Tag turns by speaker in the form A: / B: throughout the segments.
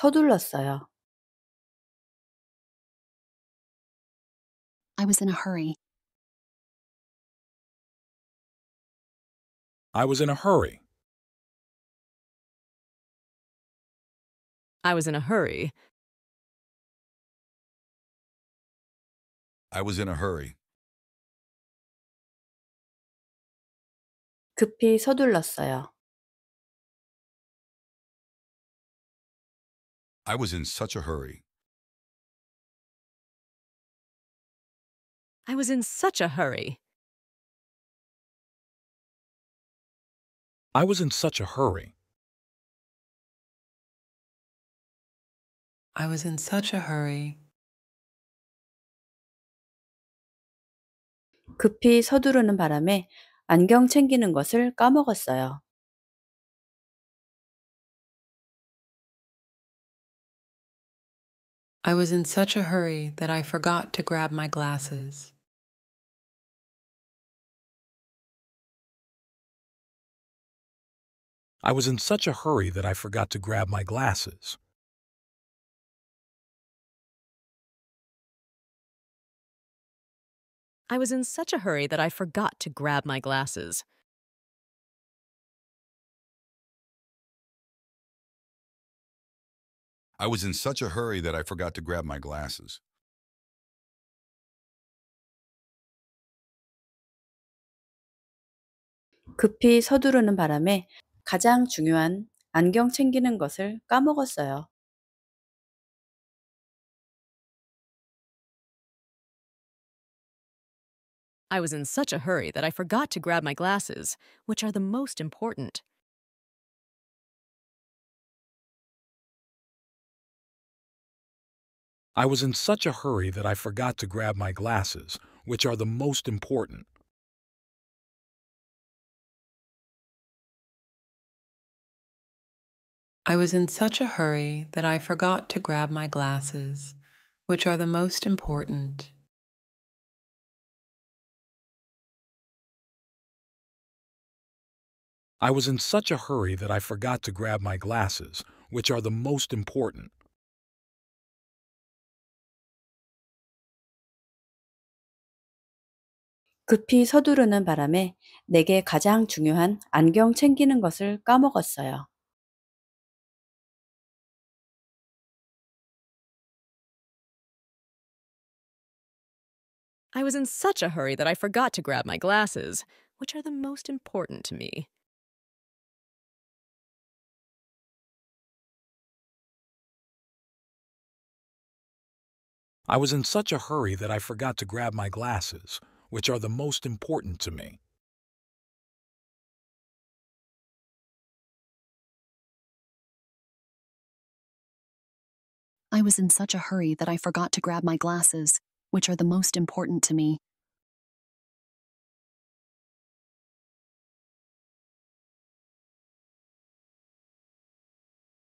A: 서둘렀어요. I was in a hurry. I was in a hurry. I was in a hurry. I was in a hurry. 급히 서둘렀어요. I was in such a hurry. I was in such a hurry. I was in such a hurry. I was in such a hurry. 급히 서두르는 바람에 안경 챙기는 것을 까먹었어요. I was in such a hurry that I forgot to grab my glasses. I was in such a hurry that I forgot to grab my glasses. I was in such a hurry that I forgot to grab my glasses. I was in such a hurry that I forgot to grab my glasses.
B: 급히 서두르는 바람에 가장 중요한 안경 챙기는 것을 까먹었어요.
A: I was in such a hurry that I forgot to grab my glasses, which are the most important. I was in such a hurry that I forgot to grab my glasses, which are the most important.
C: I was in such a hurry that I forgot to grab my glasses, which are the most important.
D: I was in such a hurry that I forgot to grab my glasses, which are the most important.
A: I was in such a hurry that I forgot to grab my glasses, which are the most important to me.
D: I was in such a hurry that I forgot to grab my glasses, which are the most important to me.
A: I was in such a hurry that I forgot to grab my glasses, which are the most important to me.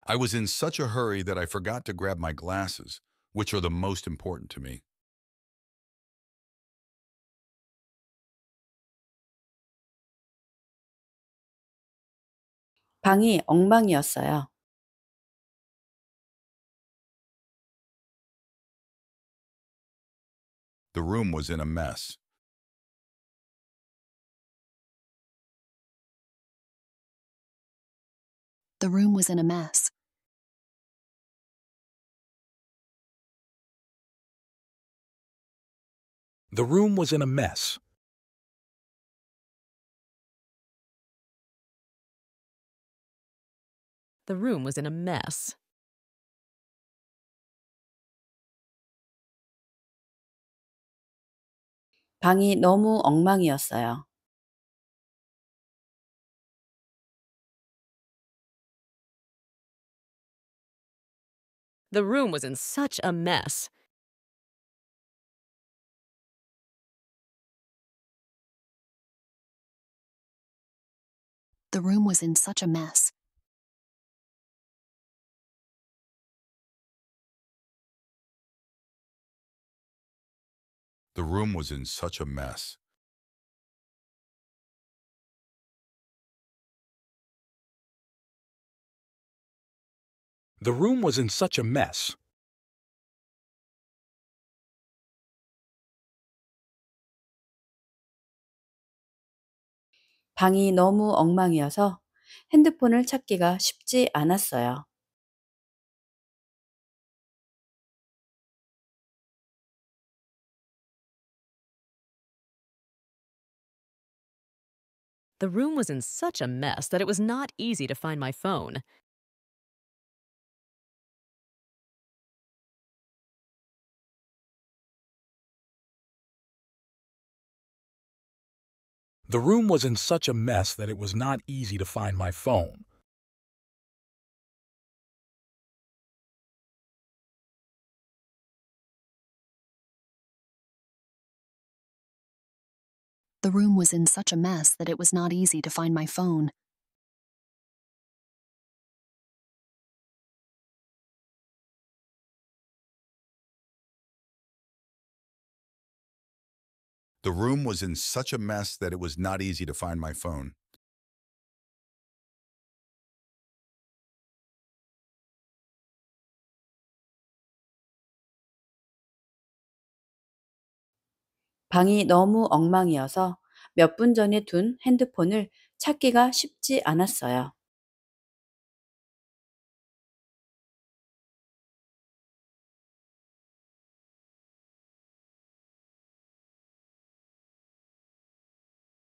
D: I was in such a hurry that I forgot to grab my glasses, which are the most important to me.
A: 방이 엉망이었어요. The room was in a mess. The room was in a mess. The room was in a mess. The room was in a mess. The room was in such a mess. The room was in such a mess. The room was in such a mess. The room was in such a mess. 방이 너무 엉망이어서 핸드폰을 찾기가 쉽지 않았어요. The room was in such a mess that it was not easy to find my phone. The room was in such a mess that it was not easy to find my phone. The room was in such a mess that it was not easy to find my phone. The room was in such a mess that it was not easy to find my phone.
B: 방이 너무 엉망이어서 몇 분 전에 둔 핸드폰을 찾기가
A: 쉽지 않았어요.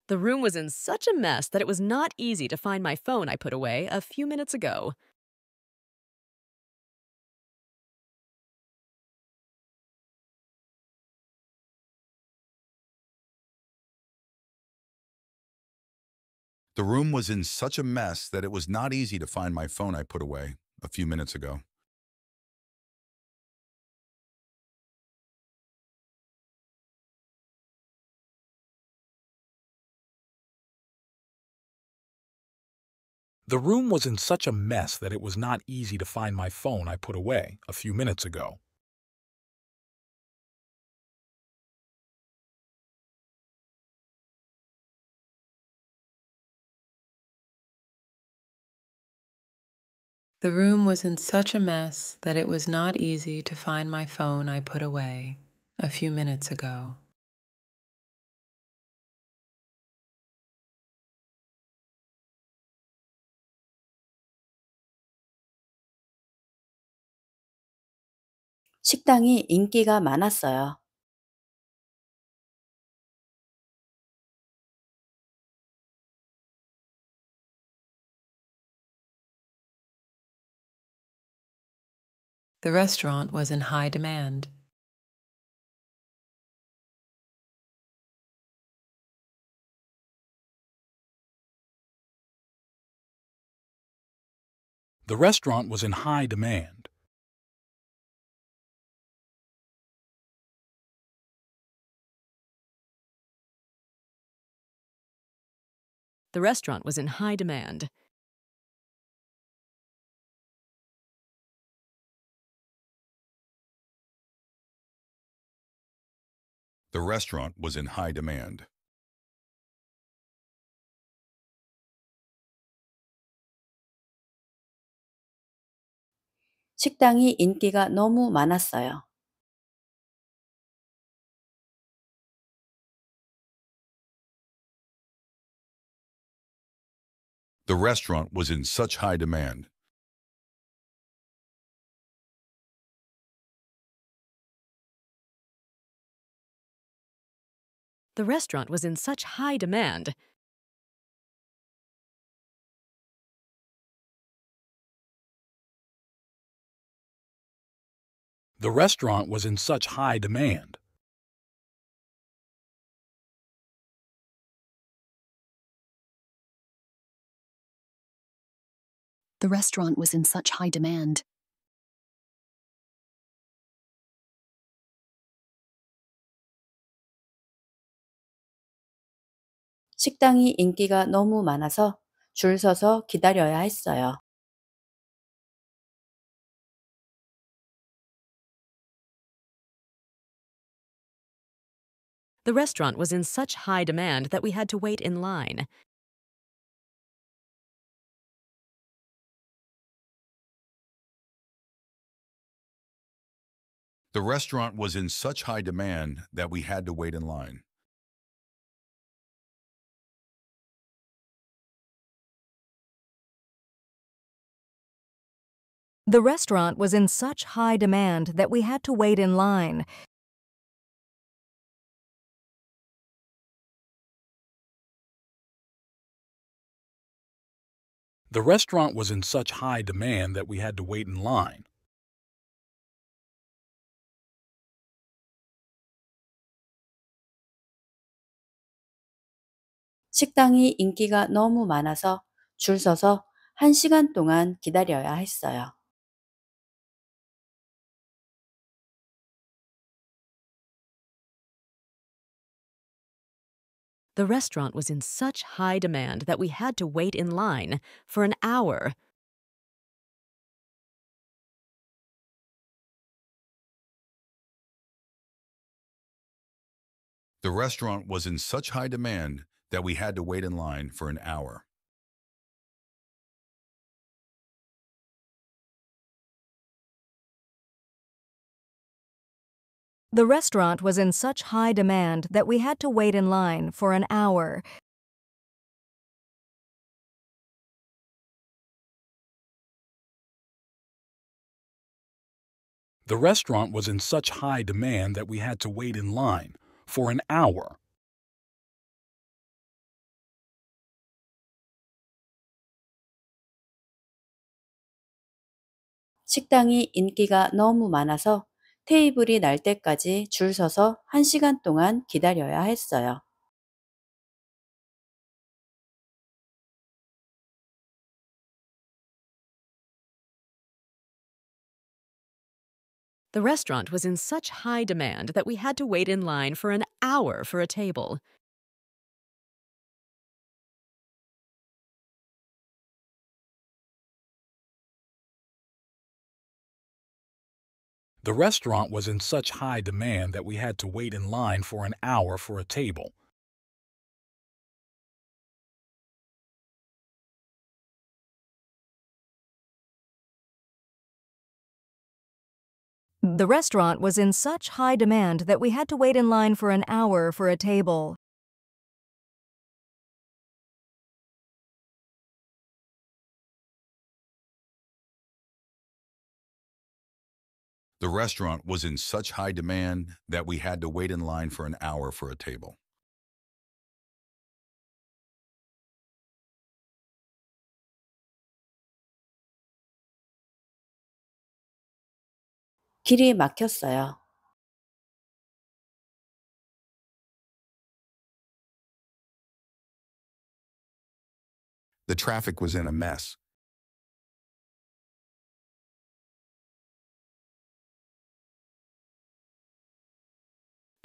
A: The room was in such a mess that it was not easy to find my phone I put away a few minutes ago.
D: The room was in such a mess that it was not easy to find my phone I put away a few minutes ago. The room was in such a mess that it was not easy to find my phone I put away a few minutes ago.
C: The room was in such a mess that it was not easy to find my phone I put away a few minutes ago.
A: 식당이 인기가 많았어요. The restaurant was in high demand. The restaurant was in high demand. The restaurant was in high demand. The restaurant was in high demand. The restaurant was in such high demand. The restaurant was in such high demand. The restaurant was in such high demand. The restaurant was in such high demand. 식당이 인기가 너무 많아서 줄 서서 기다려야 했어요. The restaurant was in such high demand that we had to wait in line. The restaurant was in such high demand that we had to wait in line. The restaurant was in such high demand that we had to wait in line. The restaurant was in such high demand that we had to wait in line. The restaurant was in such high demand that we had to wait in line. The restaurant was in such high demand that we had to wait in line for an hour.
D: The restaurant was in such high demand that we had to wait in line for an hour.
A: The restaurant was in such high demand that we had to wait in line for an hour.
D: The restaurant was in such high demand that we had to wait in line for an hour.
A: 식당이
B: 인기가 너무 많아서 테이블이 날 때까지 줄 서서 1시간 동안
A: 기다려야 했어요. The restaurant was in such high demand that we had to wait in line for an hour for a table.
D: The restaurant was in such high demand that we had to wait in line for an hour for a table.
A: The restaurant was in such high demand that we had to wait in line for an hour for a table.
D: The restaurant was in such high demand that we had to wait in line for an hour for a table.
A: The traffic was in a mess.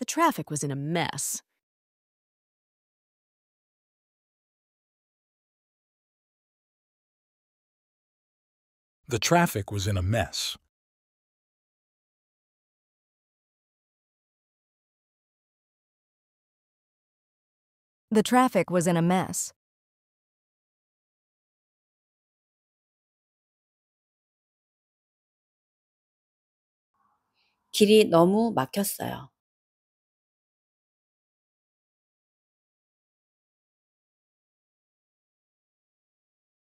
A: traffic was in a mess. The traffic was in a mess. The traffic was in a mess. 길이 너무 막혔어요.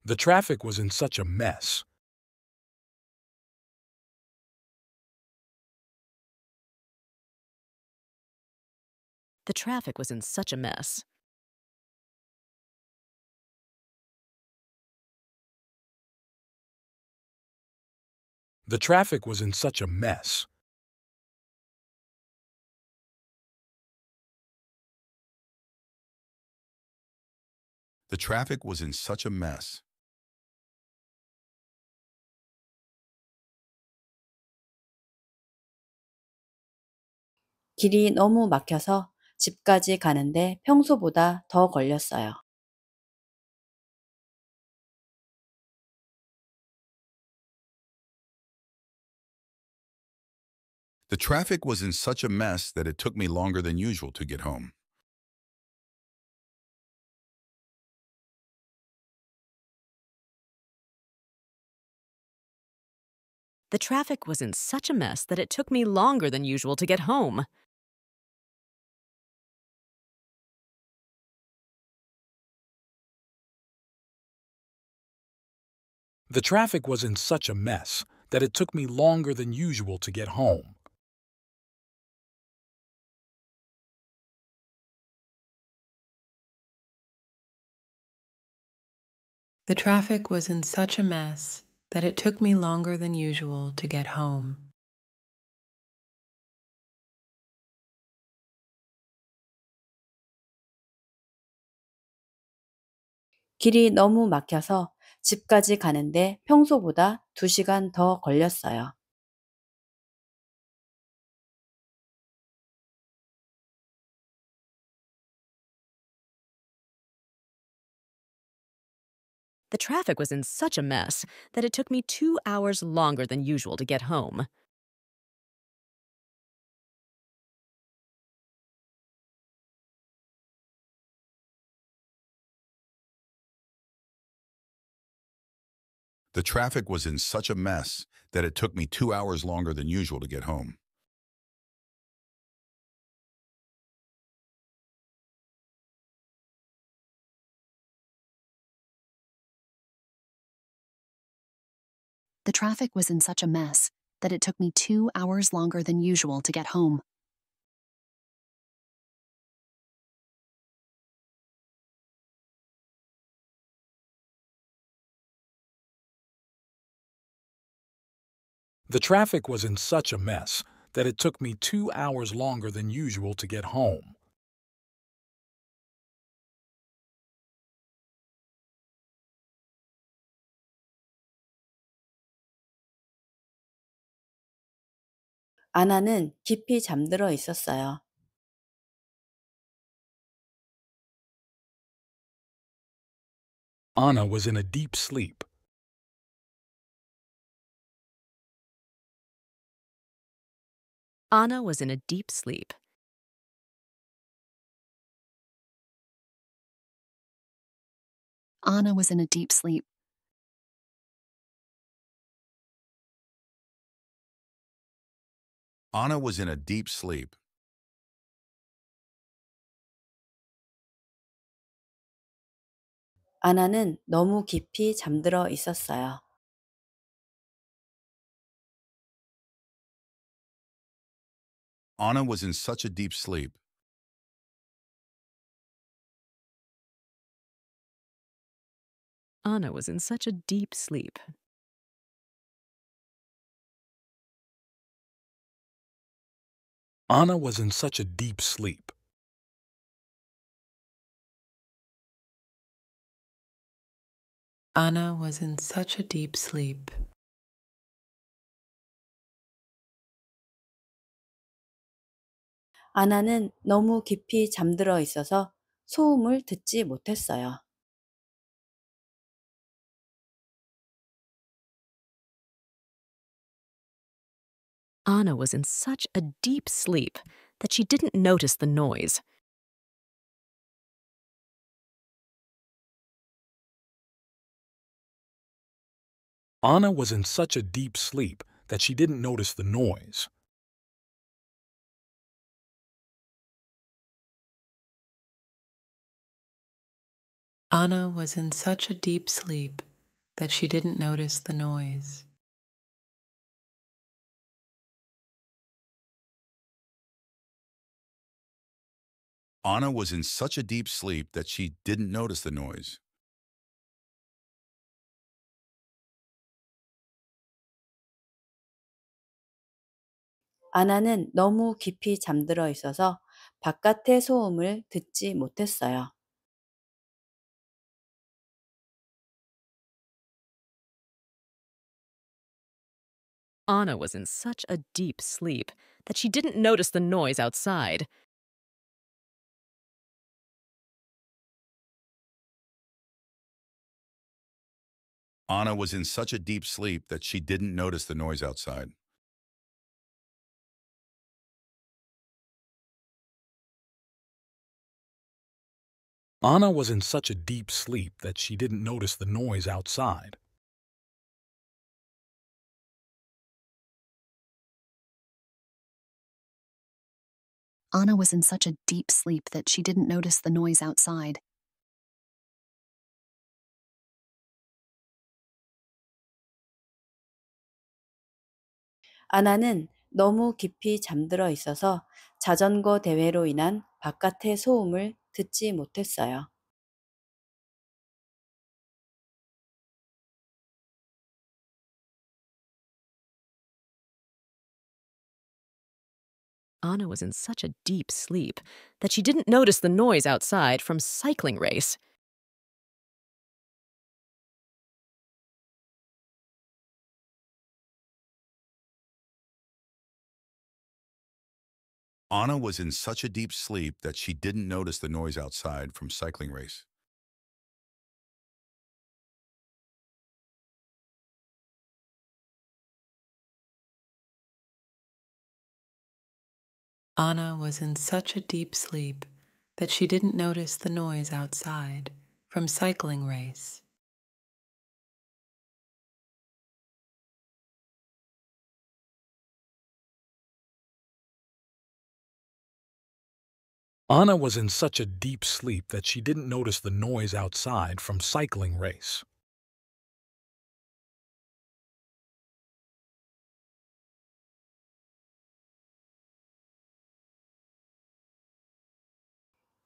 A: The traffic was in such a mess. The traffic was in such a mess. The traffic was in such a mess. The traffic was in such a mess. 길이 너무 막혀서 집까지 가는데 평소보다 더 걸렸어요. The traffic was in such a mess that it took me longer than usual to get home. The traffic was in such a mess that it took me longer than usual to get home. The traffic was in such a mess that it took me longer than usual to get home.
C: The traffic was in such a mess that it took me longer than usual to get home.
A: 길이
B: 너무 막혀서 집까지
A: The traffic was in such a mess that it took me two hours longer than usual to get home.
D: The traffic was in such a mess that it took me two hours longer than usual to get home.
A: The traffic was in such a mess that it took me two hours longer than usual to get home. The
D: traffic was in such a mess that it took me two hours longer than usual to get home.
A: 아나는 깊이 잠들어 있었어요. Anna was in a deep sleep. Anna was in a deep sleep. Anna was in a deep sleep. Anna was in a deep sleep. Anna는 너무 깊이 잠들어 있었어요. Anna was in such a deep sleep. Anna was in such a deep sleep. Anna was in such a deep sleep. Anna was in such a deep sleep. 아나는 너무 깊이 잠들어 있어서 소음을 듣지 못했어요. Anna was in such a deep sleep that she didn't notice the noise. Anna was in such a deep sleep that she didn't notice the noise. Anna was in such a deep sleep that she didn't notice the noise. Anna was in such a deep sleep that she didn't notice the noise. 아나는 너무 깊이 잠들어 있어서 바깥의 소음을 듣지 못했어요. Anna was in such a deep sleep that she didn't notice the noise outside. Anna was in such a deep sleep that she didn't notice the noise outside. Anna was in such a deep sleep that she didn't notice the noise outside. Anna was in such a deep sleep that she didn't notice the noise outside.
B: 아나는 너무 깊이 잠들어 있어서 자전거 대회로 인한
A: 바깥의 소음을 듣지 못했어요. Anna was in such a deep sleep that she didn't notice the noise outside from cycling race.
D: Anna was in such a deep sleep that she didn't notice the noise outside from cycling race.
C: Anna was in such a deep sleep that she didn't notice the noise outside from cycling race.
D: Anna was in such a deep sleep that she didn't notice the noise outside from cycling race.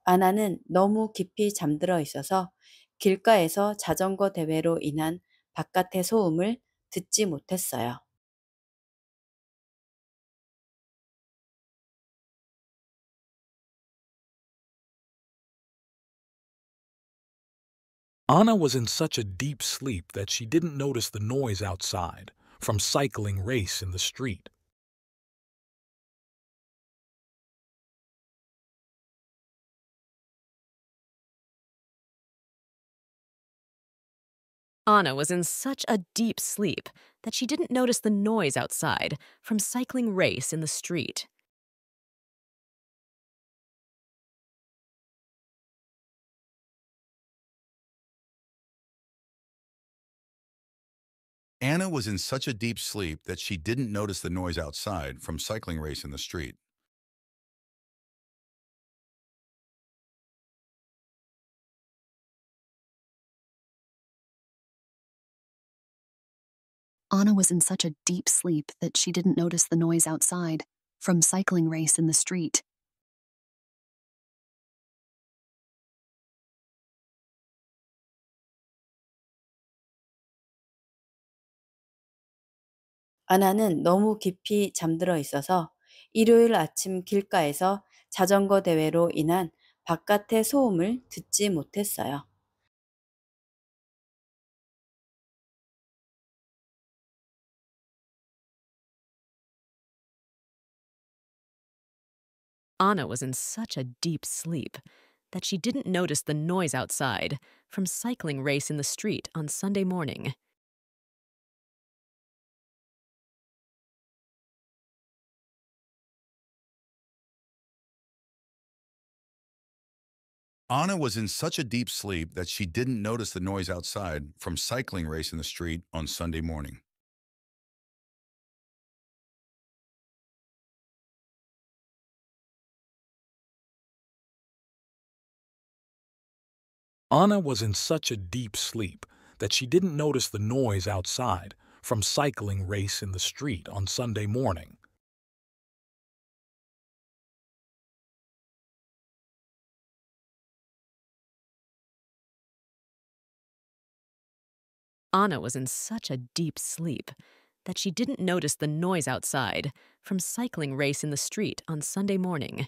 B: 아나는 너무 깊이 잠들어 있어서 길가에서 자전거
A: 대회로 인한 바깥의 소음을 듣지 못했어요.
E: Anna was in such a deep sleep that she didn't notice the noise outside, from cycling race in the street.
F: Anna was in such a deep sleep that she didn't notice the noise outside from cycling race in the street.
D: Anna was in such a deep sleep that she didn't notice the noise outside from cycling race in the street.
A: Anna was in such a deep sleep that she didn't notice the noise outside from cycling race in the street. 아나는 너무
B: 깊이 잠들어 있어서 일요일 아침 길가에서 자전거 대회로
A: 인한 바깥의 소음을 듣지 못했어요.
F: Anna was in such a deep sleep that she didn't notice the noise outside from cycling race in the street on Sunday morning.
D: Anna was in such a deep sleep that she didn't notice the noise outside from cycling race in the street on Sunday morning.
E: Anna was in such a deep sleep that she didn't notice the noise outside from cycling race in the street on Sunday morning.
F: Anna was in such a deep sleep that she didn't notice the noise outside from cycling race in the street on Sunday morning.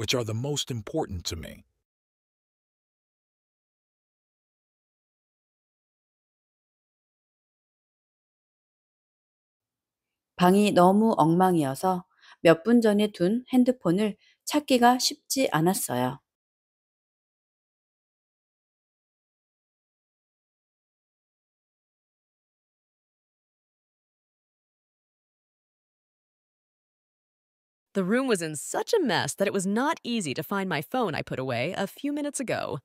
A: which are the most important to me. 방이 너무 엉망이어서 몇 분 전에 둔 핸드폰을 찾기가 쉽지 않았어요. The room was in such a mess that it was not easy to find my phone I put away a few minutes ago.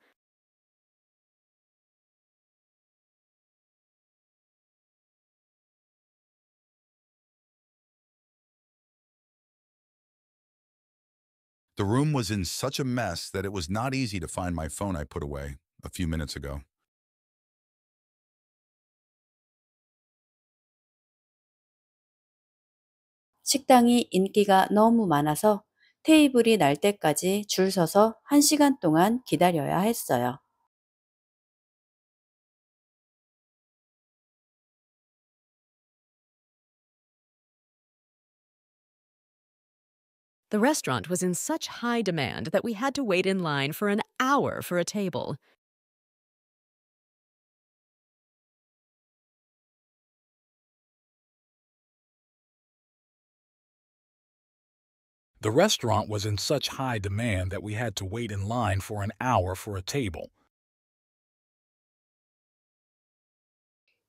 D: The room was in such a mess that it was not easy to find my phone I put away a few minutes ago.
B: 식당이 인기가 너무 많아서 테이블이 날 때까지 줄 서서 1시간
A: 동안 기다려야 했어요.
F: The restaurant was in such high demand that we had to wait in line for an hour for a table.
D: The restaurant was in such high demand that we had to wait in line for an hour for a table.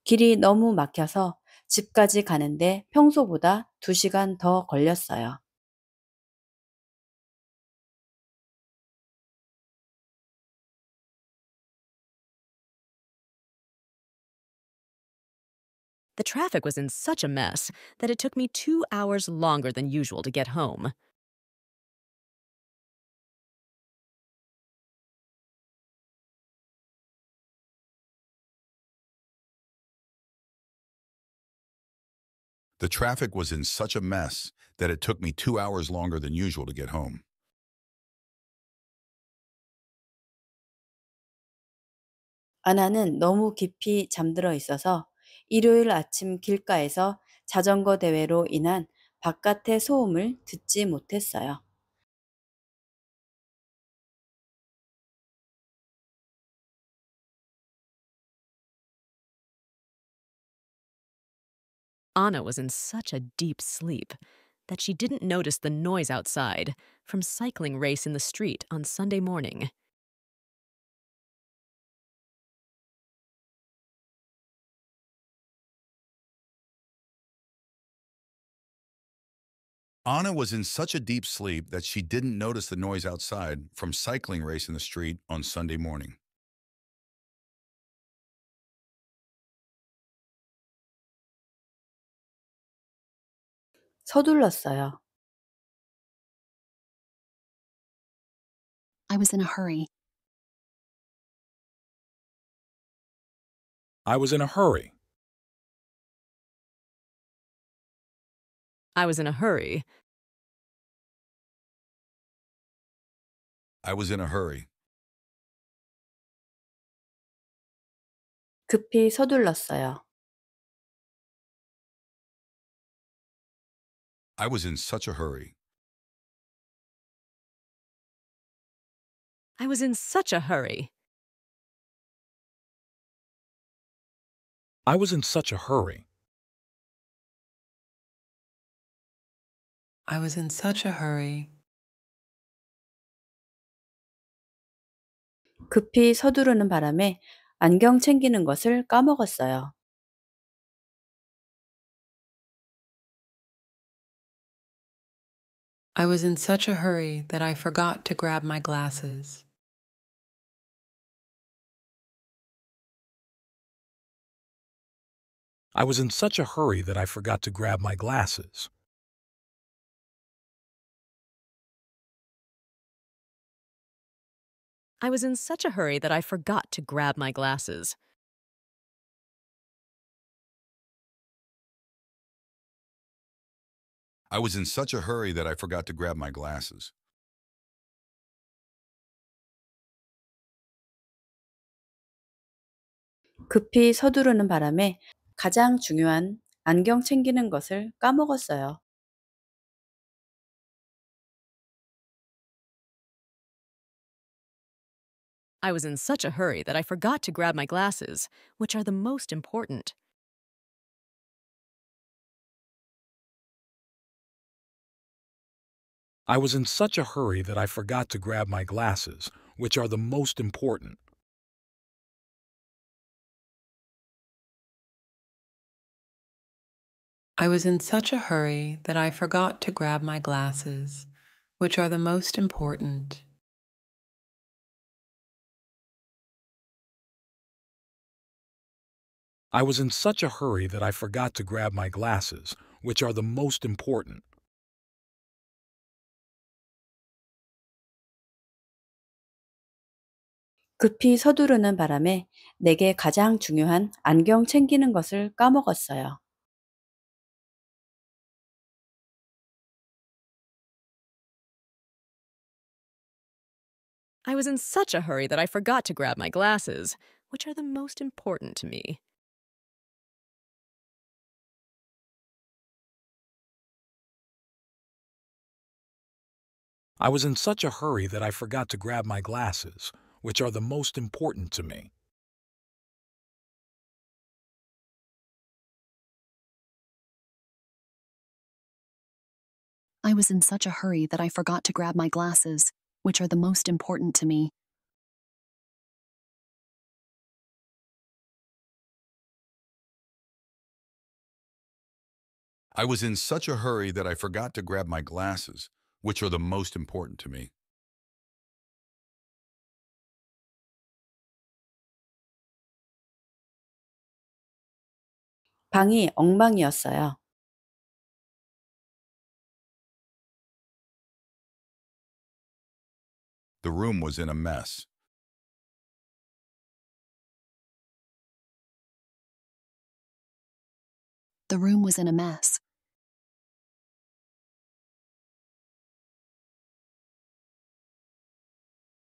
B: 길이 너무 막혀서 집까지 가는데 평소보다 2시간 더
A: 걸렸어요. The traffic was in such a mess that it took me two hours longer than usual to get home.
D: The traffic was in such a mess that it took me two hours longer than usual to get home.
B: 아나는 너무 깊이 잠들어 있어서 일요일 아침 길가에서 자전거 대회로 인한 바깥의
A: 소음을 듣지 못했어요.
F: Anna was in such a deep sleep that she didn't notice the noise outside from cycling race in the street on Sunday morning.
D: Anna was in such a deep sleep that she didn't notice the noise outside from cycling race in the street on Sunday morning.
A: 서둘렀어요. I was in a hurry. I was in a hurry. I was in a hurry. I was in a hurry. 급히 서둘렀어요. I was in such a hurry. I was in such a hurry. I was in such a hurry. I was in such a hurry. 급히 서두르는 바람에 안경 챙기는 것을 까먹었어요. I was in such a hurry that I forgot to grab my glasses. I was in such a hurry that I forgot to grab my glasses. I was in such a hurry that I forgot to grab my glasses. I was in such a hurry that I forgot to grab my glasses. 급히 서두르는 바람에 가장 중요한 안경 챙기는 것을 까먹었어요. I was in such a hurry that I forgot to grab my glasses, which are the most important. I was in such a hurry that I forgot to grab my glasses, which are the most important.
C: I was in such a hurry that I forgot to grab my glasses, which are the most important.
A: I was in such a hurry that I forgot to grab my glasses, which are the most important. I was in such a hurry that I forgot to grab my glasses, which are the most important to me.
D: I was in such a hurry that I forgot to grab my glasses, which are the most important to me.
A: I was in such a hurry that I forgot to grab my glasses, which are the most important to me.
D: I was in such a hurry that I forgot to grab my glasses, which are the most important to me.
A: 방이 엉망이었어요. The room was in a mess. The room was in a mess.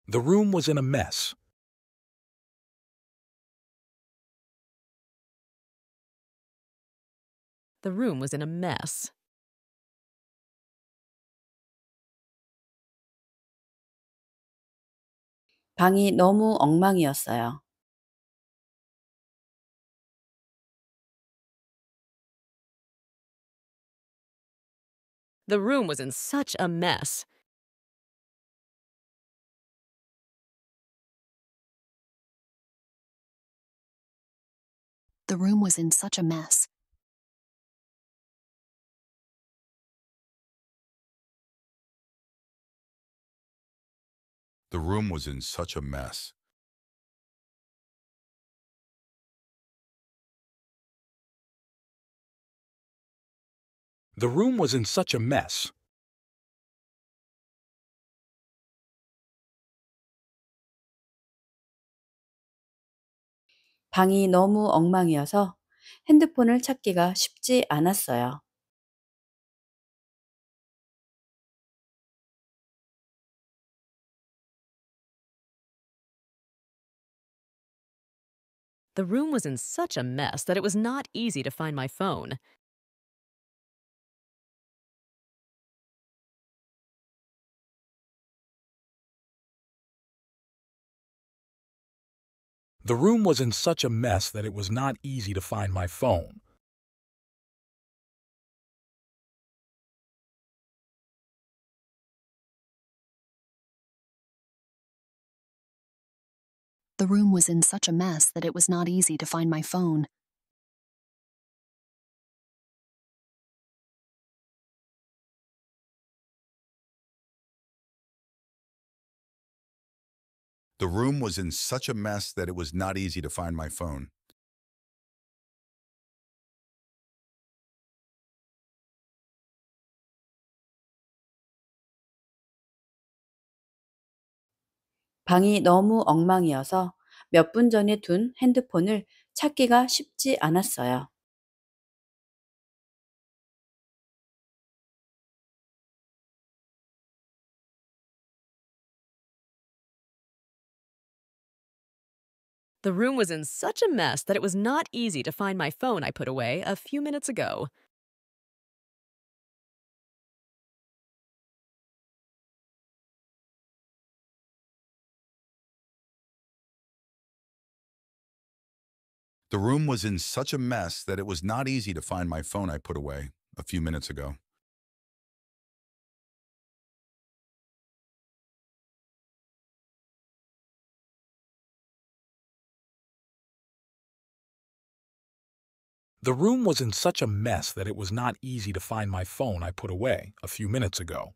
A: The room was in a mess. The room was in a mess. The room was in such a mess. The room was in such a mess. The room was in such a mess. The room was in such a mess. 방이 너무 엉망이어서 핸드폰을 찾기가 쉽지 않았어요. The room was in such a mess that it was not easy to find my phone. The room was in such a mess that it was not easy to find my phone. The room was in such a mess that it was not easy to find my phone. The room was in such a mess that it was not easy to find my phone. 방이
B: 너무 엉망이어서 전에 둔 핸드폰을 찾기가 쉽지
A: 않았어요. The room was in such a mess that it was not easy to find my phone I put away a few minutes ago.
D: The room was in such a mess that it was not easy to find my phone I put away a few minutes ago. The room was in such a mess that it was not easy to find my phone I put away a few minutes ago.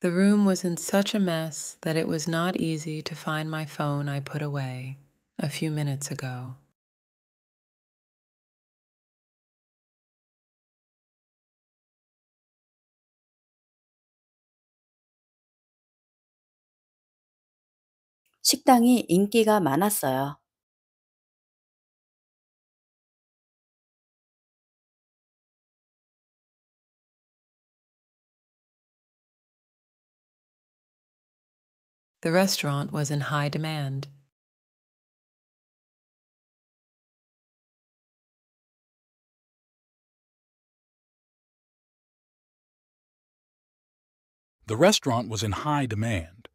C: The room was in such a mess that it was not easy to find my phone I put away a few minutes ago.
A: 식당이 인기가 많았어요. The restaurant was in high demand. The restaurant was in high demand.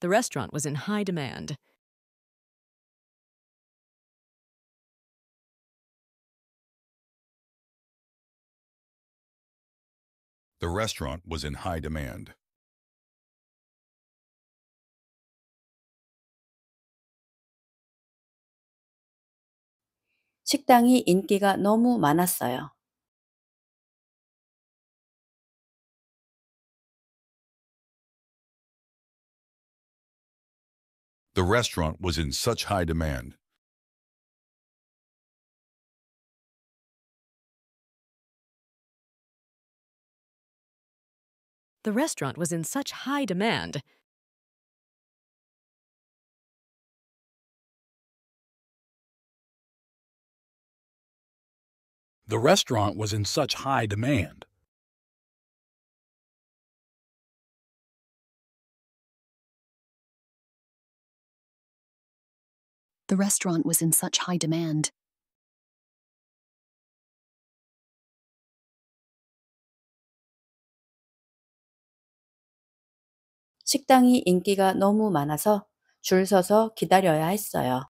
A: The restaurant was in high demand. The restaurant was in high demand. The restaurant was in such high demand. The restaurant was in such high demand. The restaurant was in such high demand. The restaurant was in such high demand. 식당이 인기가 너무 많아서 줄 서서 기다려야 했어요.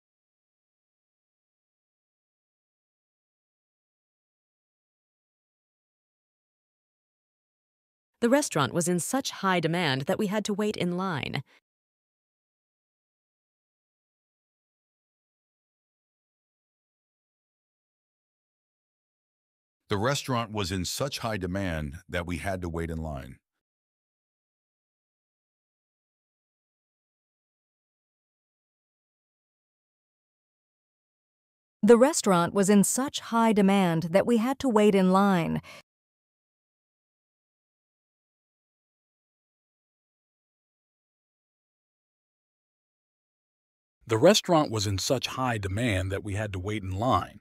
A: The restaurant was in such high demand that we had to wait in line. The restaurant was in such high demand that we had to wait in line. The restaurant was in such high demand that we had to wait in line. The restaurant was in such high demand that we had to wait in line.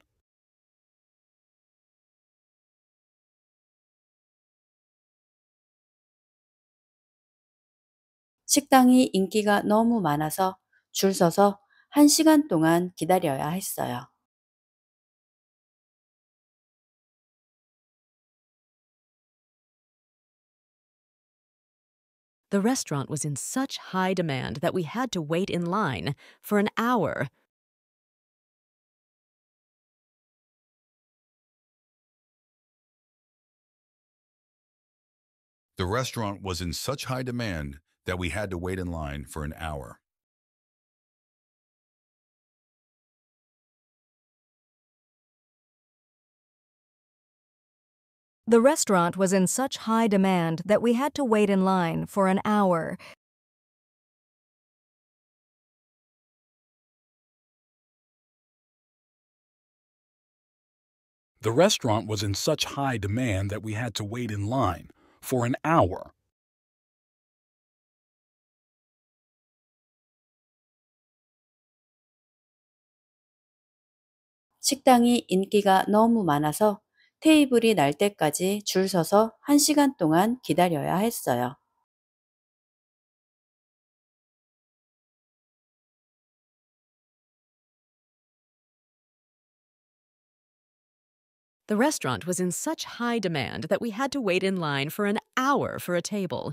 A: 식당이 인기가 너무 많아서 줄 서서 1시간 동안 기다려야 했어요. The restaurant was in such high demand that we had to wait in line for an hour.
D: The restaurant was in such high demand that we had to wait in line for an hour.
A: The restaurant was in such high demand that we had to wait in line for an hour.
D: The restaurant was in such high demand that we had to wait in line for an hour.
A: 식당이 인기가 너무
B: 많아서 테이블이 날 때까지 줄 서서 1시간 동안 기다려야
A: 했어요. The restaurant was in such high demand that we had to wait in line for an hour for a table.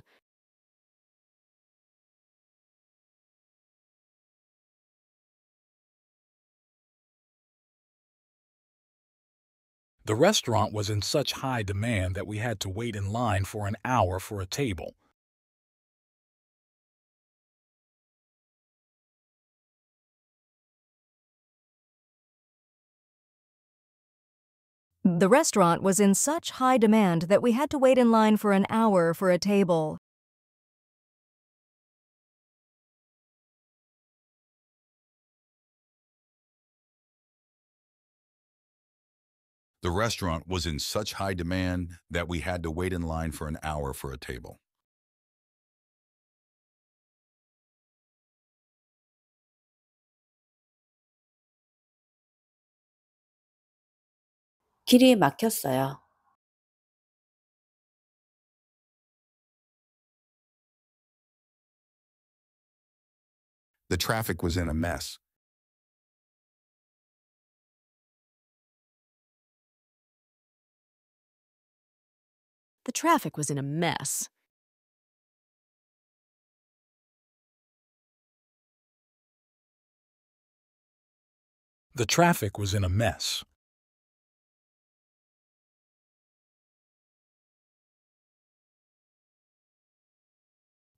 D: The restaurant was in such high demand that we had to wait in line for an hour for a table.
A: The restaurant was in such high demand that we had to wait in line for an hour for a table.
D: The restaurant was in such high demand that we had to wait in line for an hour for a table.
A: The traffic was in a mess. The traffic was in a mess. The traffic was in a mess.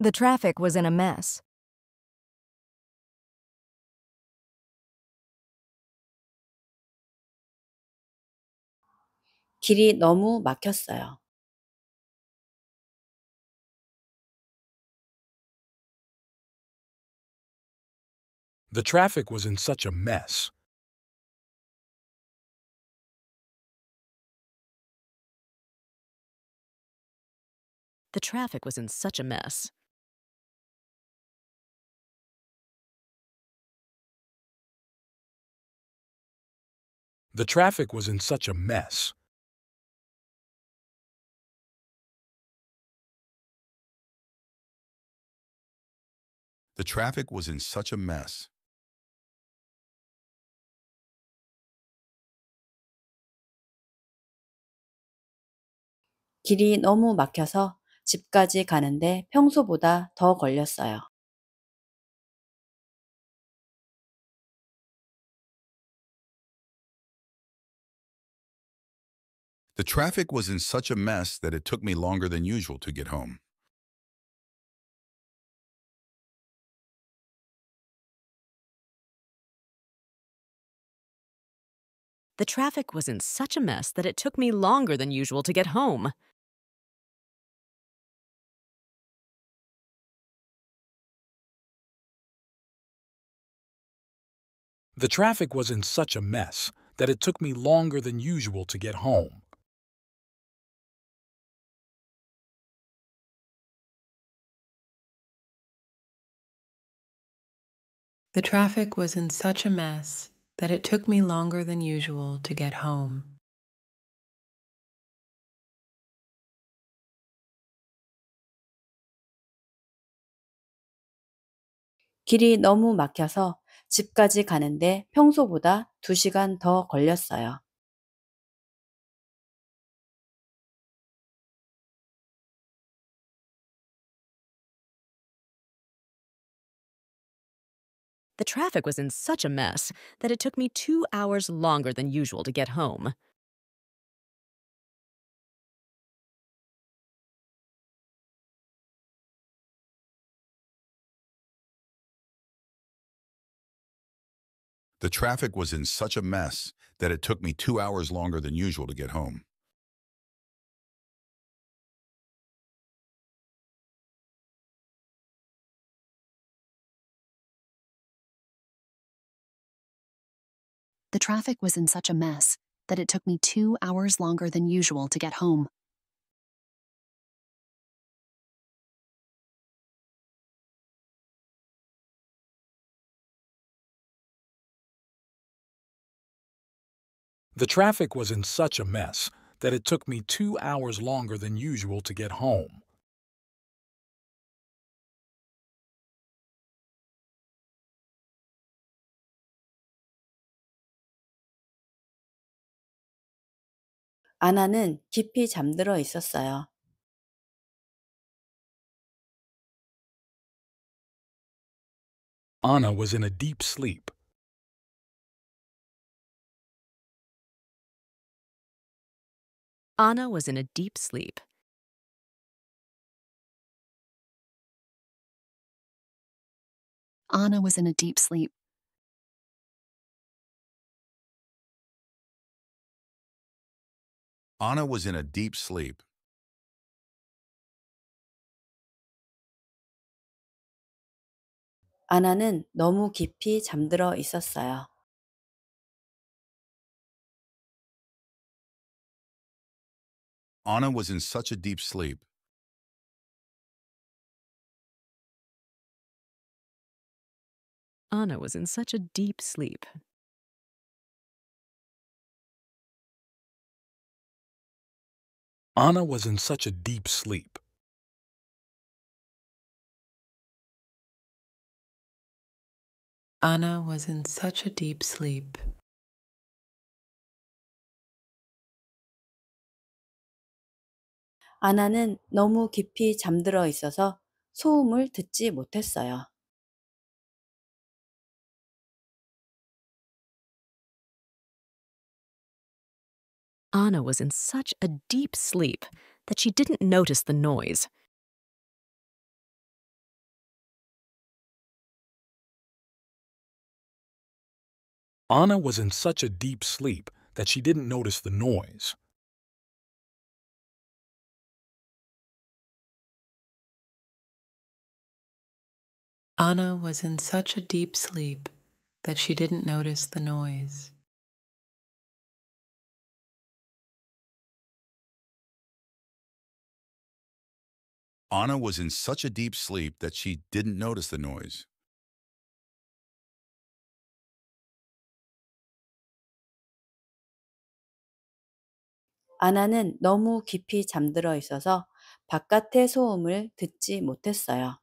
A: The traffic was in a mess. The 길이 너무 막혔어요. The traffic was in such a mess. The traffic was in such a mess. The traffic was in such a mess. The traffic was in such a mess. 길이 너무 막혀서 집까지 가는데 평소보다 더 걸렸어요. The traffic was in such a mess that it took me longer than usual to get home. The traffic was in such a mess that it took me longer than usual to get home. The traffic was in such a mess that it took me longer than usual to get home.
C: The traffic was in such a mess that it took me longer than usual to get home.
A: 길이 너무 막혀서 집까지 가는데 평소보다 2시간 더 걸렸어요. The traffic was in such a mess that it took me two hours longer than usual to get home. The traffic was in such a mess that it took me two hours longer than usual to get home. The traffic was in such a mess that it took me two hours longer than usual to get home.
E: The traffic was in such a mess that it took me two hours longer than usual to get home.
A: 깊이 잠들어 있었어요. Anna was in a deep sleep. Anna was in a deep sleep. Anna was in a deep sleep. Anna was in a deep sleep. Anna는 너무 깊이 잠들어 있었어요. Anna was in such a deep sleep. Anna was in such a deep sleep. Anna was in such a deep sleep. Anna was in such a deep sleep. 아나는 너무 깊이 잠들어 있어서 소음을 듣지 못했어요. Anna was in such a deep sleep that she didn't notice the noise. Anna was in such a deep sleep that she didn't notice the noise. Anna was in such a deep sleep that she didn't notice the noise. Anna was in such a deep sleep that she didn't notice the noise. 아나는 너무 깊이 잠들어 있어서 바깥의 소음을 듣지 못했어요.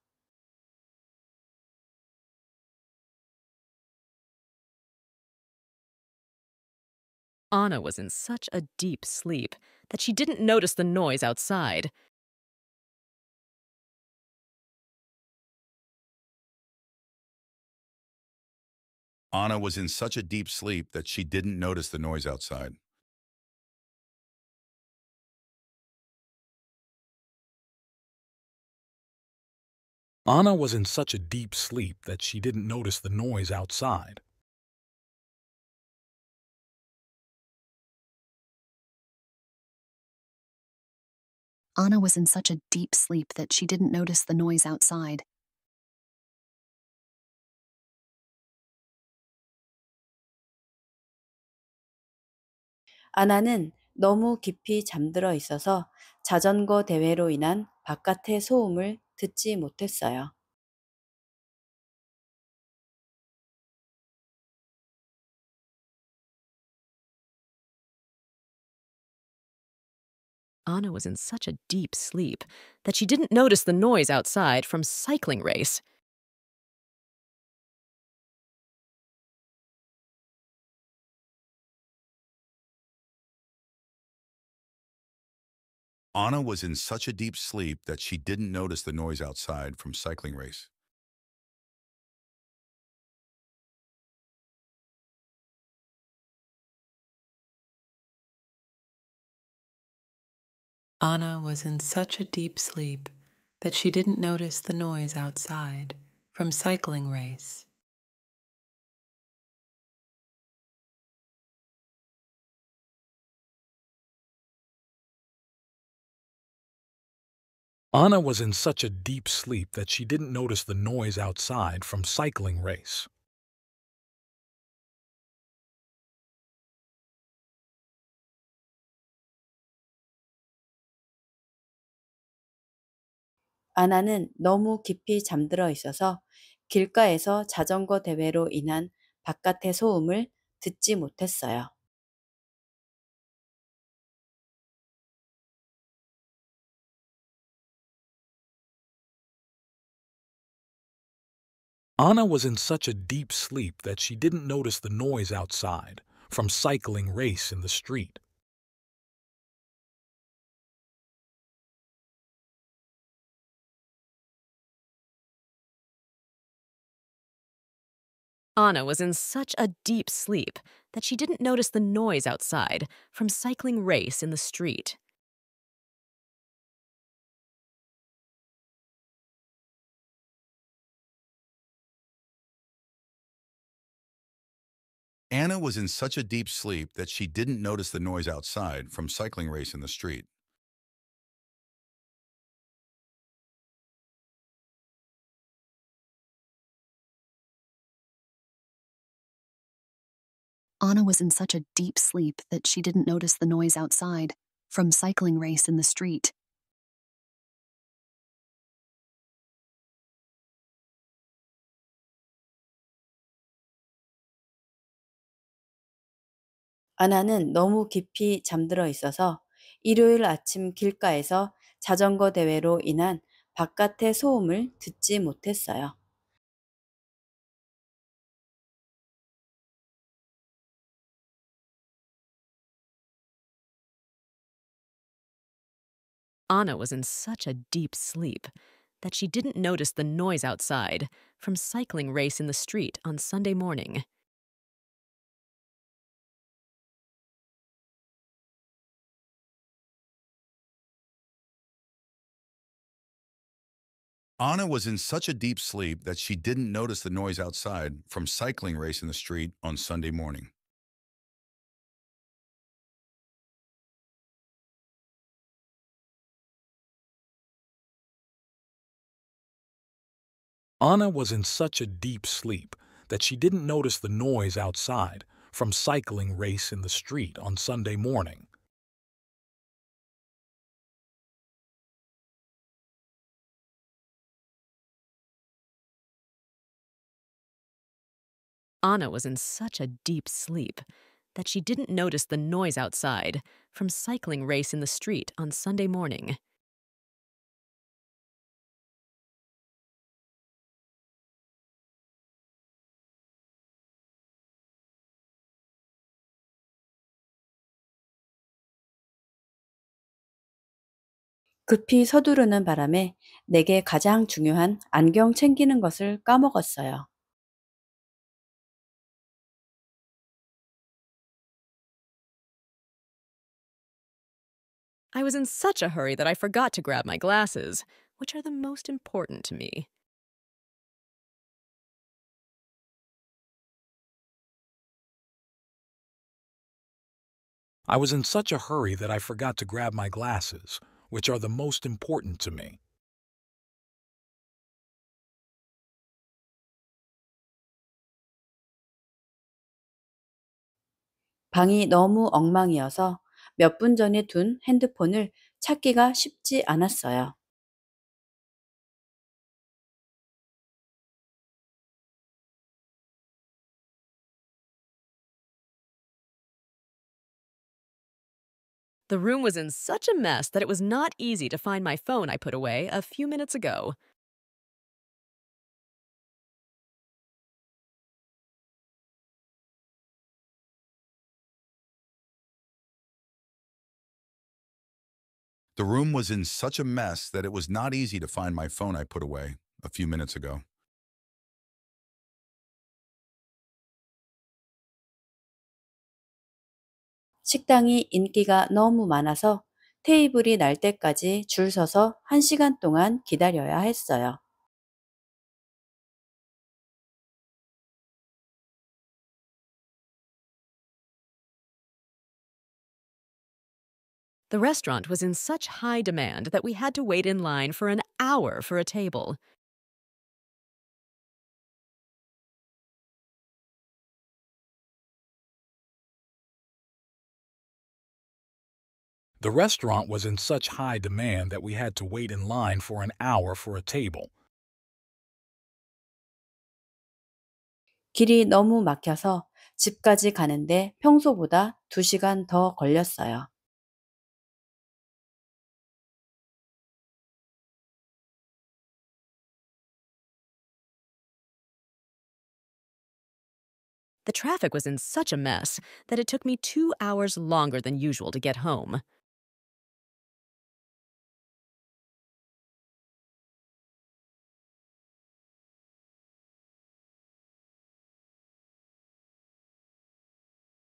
A: Anna was in such a deep sleep that she didn't notice the noise outside. Anna was in such a deep sleep that she didn't notice the noise outside. Anna was in such a deep sleep that she didn't notice the noise outside. Anna was in such a deep sleep that she didn't notice the noise outside. 아나는
B: 너무 깊이 잠들어 있어서 자전거 대회로 인한 바깥의 소음을
A: 듣지 못했어요. Anna was in such a deep sleep that she didn't notice the noise outside from cycling race.
D: Anna was in such a deep sleep that she didn't notice the noise outside from cycling race.
C: Anna was in such a deep sleep that she didn't notice the noise outside from cycling race.
E: Anna was in such a deep sleep that she didn't notice the noise outside from cycling race.
B: 아나는 너무 깊이 잠들어 있어서 길가에서 자전거 대회로 인한
A: 바깥의 소음을 듣지 못했어요.
E: Anna was in such a deep sleep that she didn't notice the noise outside from cycling race in the street.
A: Anna
F: was in such a deep sleep that she didn't notice the noise outside from cycling race in the street.
D: Anna was in such a deep sleep that she didn't notice the noise outside from cycling race in the street.
A: Anna was in such a deep sleep that she didn't notice the noise outside from cycling race in the street. 아나는 너무 깊이 잠들어
B: 있어서 일요일 아침 길가에서 자전거 대회로 인한 바깥의
A: 소음을 듣지 못했어요.
F: Anna was in such a deep sleep that she didn't notice the noise outside from cycling race in the street on Sunday morning.
D: Anna was in such a deep sleep that she didn't notice the noise outside from cycling race in the street on Sunday morning.
E: Anna was in such a deep sleep that she didn't notice the noise outside from cycling race in the street on Sunday morning.
F: Anna was in such a deep sleep that she didn't notice the noise outside from cycling race in the street on Sunday morning.
A: I was in such a hurry that I forgot to grab my glasses, which are the most important to me. I was in such a hurry that I forgot to grab my glasses, which are the most important to me. 방이 너무 엉망이어서 몇 분 전에 둔 핸드폰을 찾기가 쉽지 않았어요. The room was in such a mess that it was not easy to find my phone I put away a few minutes ago.
D: The room was in such a mess that it was not easy to find my phone I put away a few minutes ago.
A: 식당이 인기가
B: 너무 많아서 테이블이 날 때까지 줄 서서 1시간 동안 기다려야
A: 했어요. The restaurant was in such high demand that we had to wait in line for an hour for a table.
E: The restaurant was in such high demand that we had to wait in line for an hour for a
D: table.
B: 길이 너무 막혀서 집까지 가는데 평소보다 2시간 더 걸렸어요.
A: The traffic was in such a mess that it took me two hours longer than usual to get home.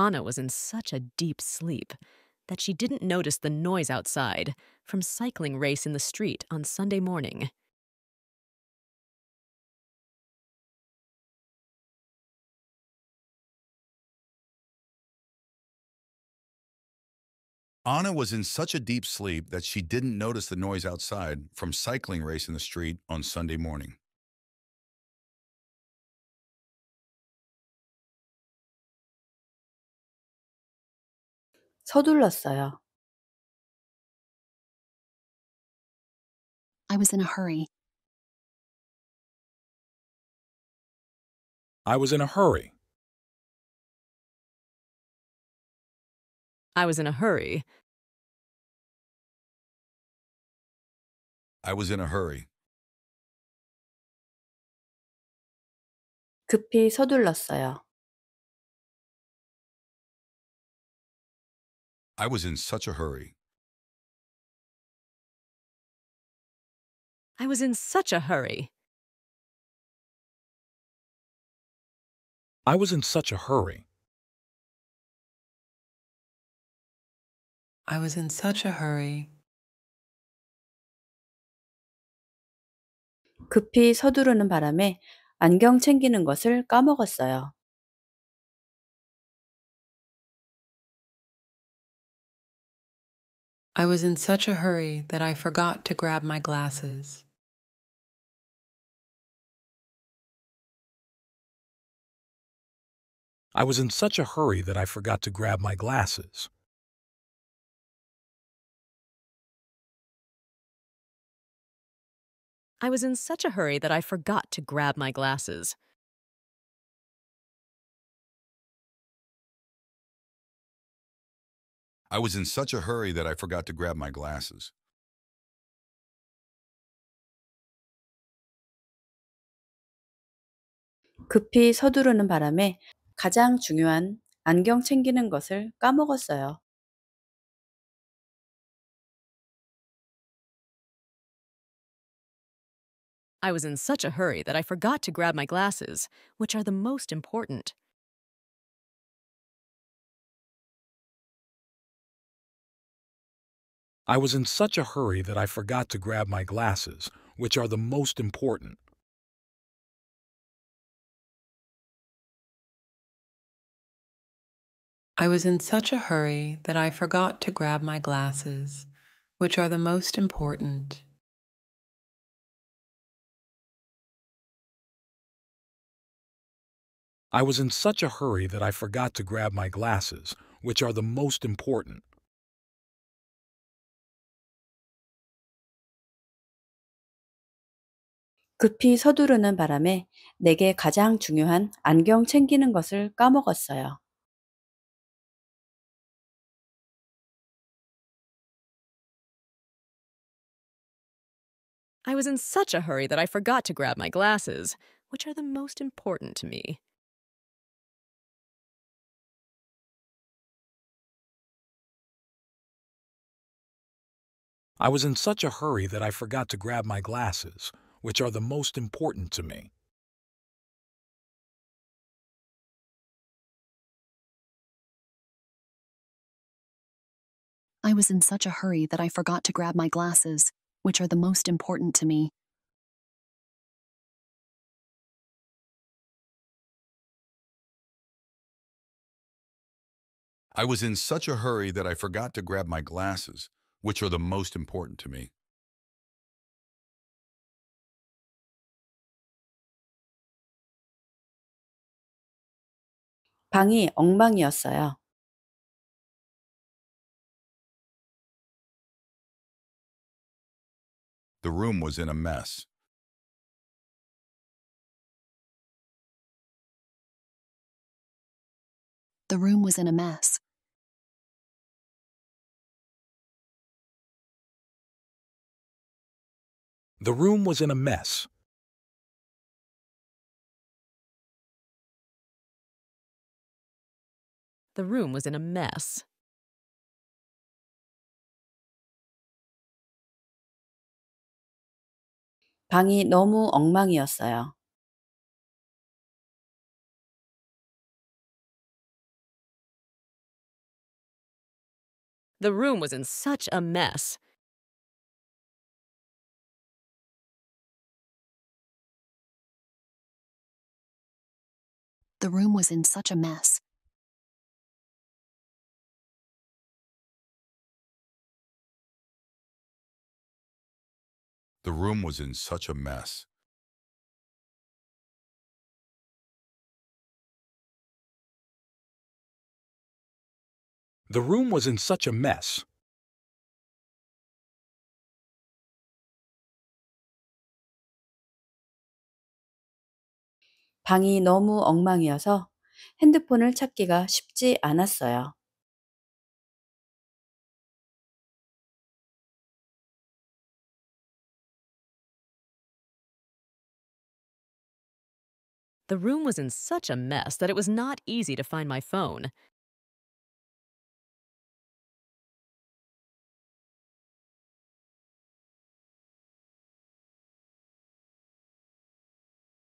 F: Anna was in such a deep sleep that she didn't notice the noise outside from cycling race in the street on Sunday morning.
D: Anna was in such a deep sleep that she didn't notice the noise outside from cycling race in the street on Sunday morning.
A: 서둘렀어요. I was in a hurry. I was in a hurry. I was in a hurry. I was in a hurry. 급히 서둘렀어요. I was in such a hurry. I was in such a hurry. I was in such a hurry. I was in such a hurry. 급히 서두르는 바람에 안경 챙기는 것을 까먹었어요. I was in such a hurry that I forgot to grab my glasses. I was in such a hurry that I forgot to grab my glasses. I was in such a hurry that I forgot to grab my glasses. I was in such a hurry that I forgot to grab my glasses. 급히 서두르는 바람에 가장 중요한 안경 챙기는 것을 까먹었어요. I was in such a hurry that I forgot to grab my glasses, which are the most important. I was in such a hurry that I forgot to grab my glasses, which are the most important.
C: I was in such a hurry that I forgot to grab my glasses, which are the most important.
A: I was in such a hurry that I forgot to grab my glasses, which are the most important. I was in such a hurry that I forgot to grab my glasses, which are the most important to me.
D: I was in such a hurry that I forgot to grab my glasses, which are the most important to me.
A: I was in such a hurry that I forgot to grab my glasses, which are the most important to me.
D: I was in such a hurry that I forgot to grab my glasses, which are the most important to me.
A: 방이 엉망이었어요. The room was in a mess. The room was in a mess. The room was in a mess. The room was in a mess. The room was in such a mess. The room was in such a mess. The room was in such a mess. The room was in such a mess. 방이 너무 엉망이어서 핸드폰을 찾기가 쉽지 않았어요. The room was in such a mess that it was not easy to find my phone.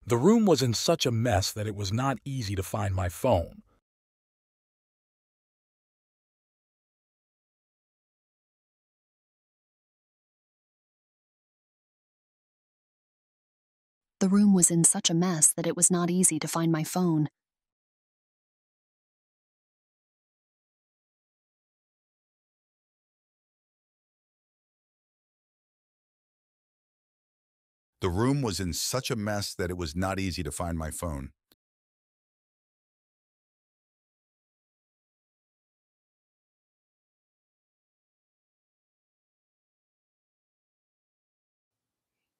A: The room was in such a mess that it was not easy to find my phone. The room was in such a mess that it was not easy to find my phone. The room was in such a mess that it was not easy to find my phone.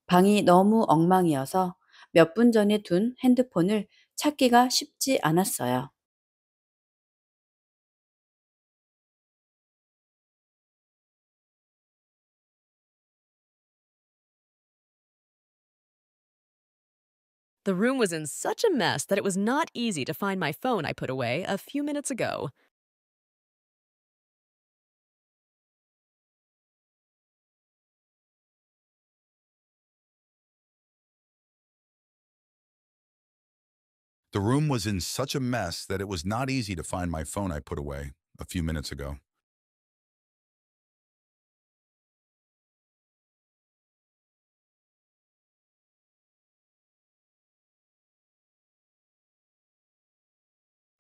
A: 방이 너무 엉망이어서 몇 분 전에 둔 핸드폰을 찾기가 쉽지 않았어요. The room was in such a mess that it was not easy to find my phone I put away a few minutes ago.
D: The room was in such a mess that it was not easy to find my phone I put away a few minutes ago.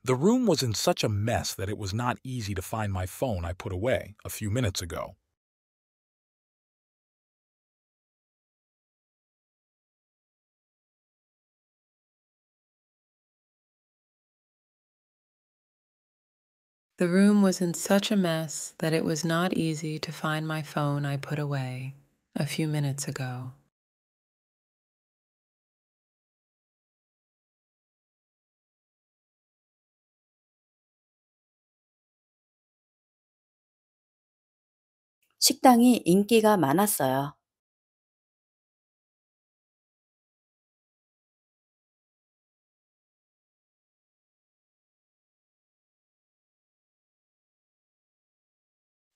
D: The room was in such a mess that it was not easy to find my phone I put away a few minutes ago.
C: The room was in such a mess that it was not easy to find my phone I put away a few minutes ago.
A: 식당이 인기가 많았어요.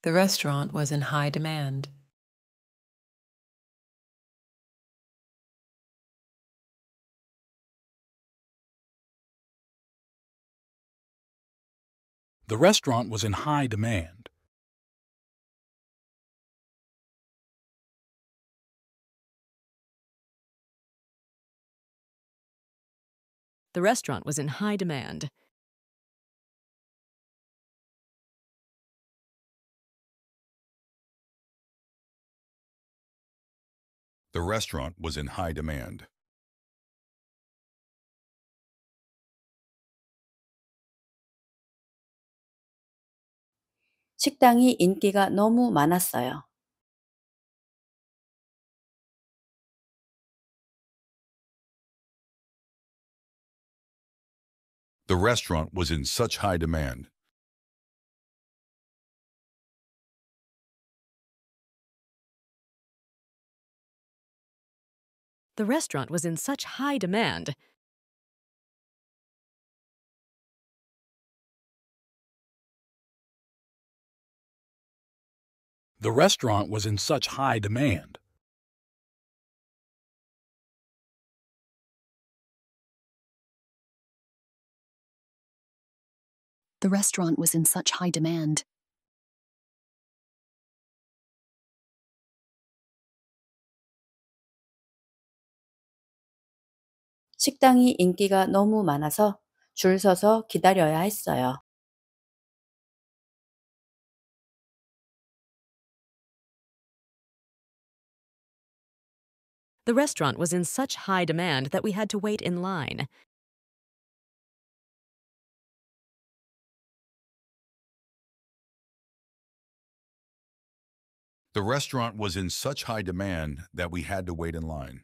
A: The restaurant was in high demand. The restaurant was in high demand. The restaurant was in high demand. The restaurant was in high demand. The restaurant was in such high demand. The restaurant was in such high demand. The restaurant was in such high demand. The restaurant was in such high demand. 식당이 인기가 너무 많아서 줄 서서 기다려야 했어요. The restaurant was in such high demand that we had to wait in line. The restaurant was in such high demand that we had to wait in line.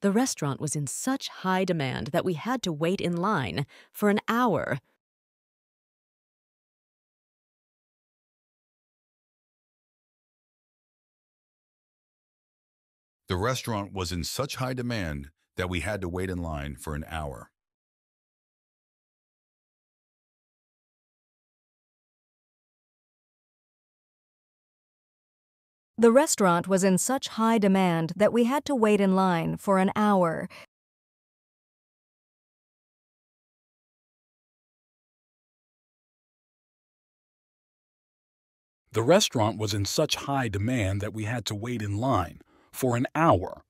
A: The restaurant was in such high demand that we had to wait in line for an hour.
D: The restaurant was in such high demand that we had to wait in line for an hour.
A: The restaurant was in such high demand that we had to wait in line for an hour.
D: The restaurant was in such high demand that we had to wait in line for an hour.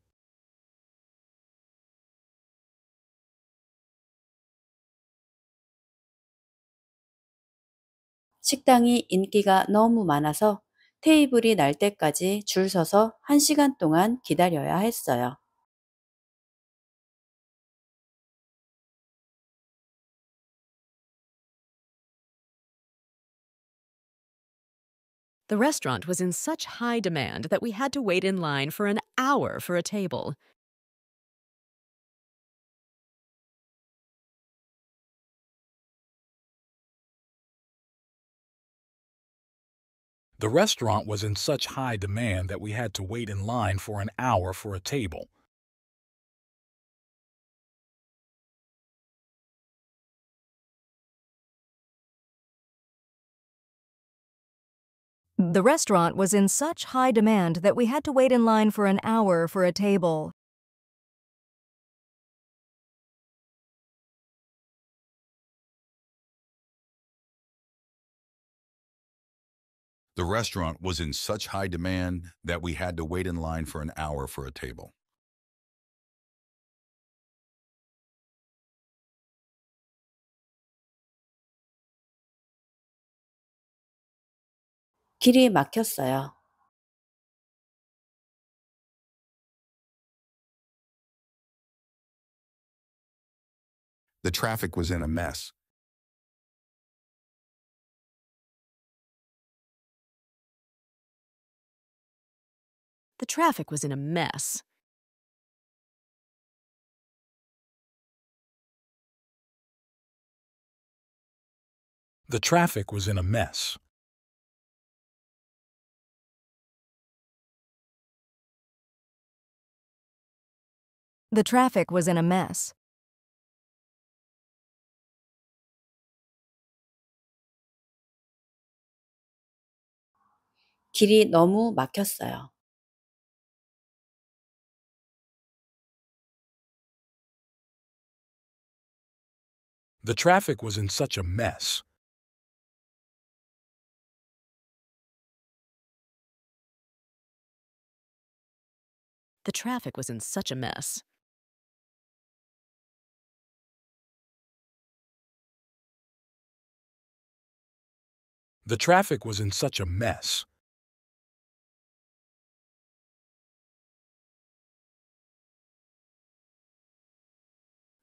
A: 식당이 인기가 너무 많아서
B: 테이블이 날 때까지 줄 서서 1시간 동안 기다려야 했어요.
A: The restaurant was in such high demand that we had to wait in line for an hour for a table.
D: The restaurant was in such high demand that we had to wait in line for an hour for a table.
A: The restaurant was in such high demand that we had to wait in line for an hour for a table.
D: The restaurant was in such high demand that we had to wait in line for an hour for a table.
A: The traffic was in a mess. The traffic was in a mess. The traffic was in a mess. The traffic was in a mess. 길이 너무 막혔어요. The traffic was in such a mess. The traffic was in such a mess. The traffic was in such a mess.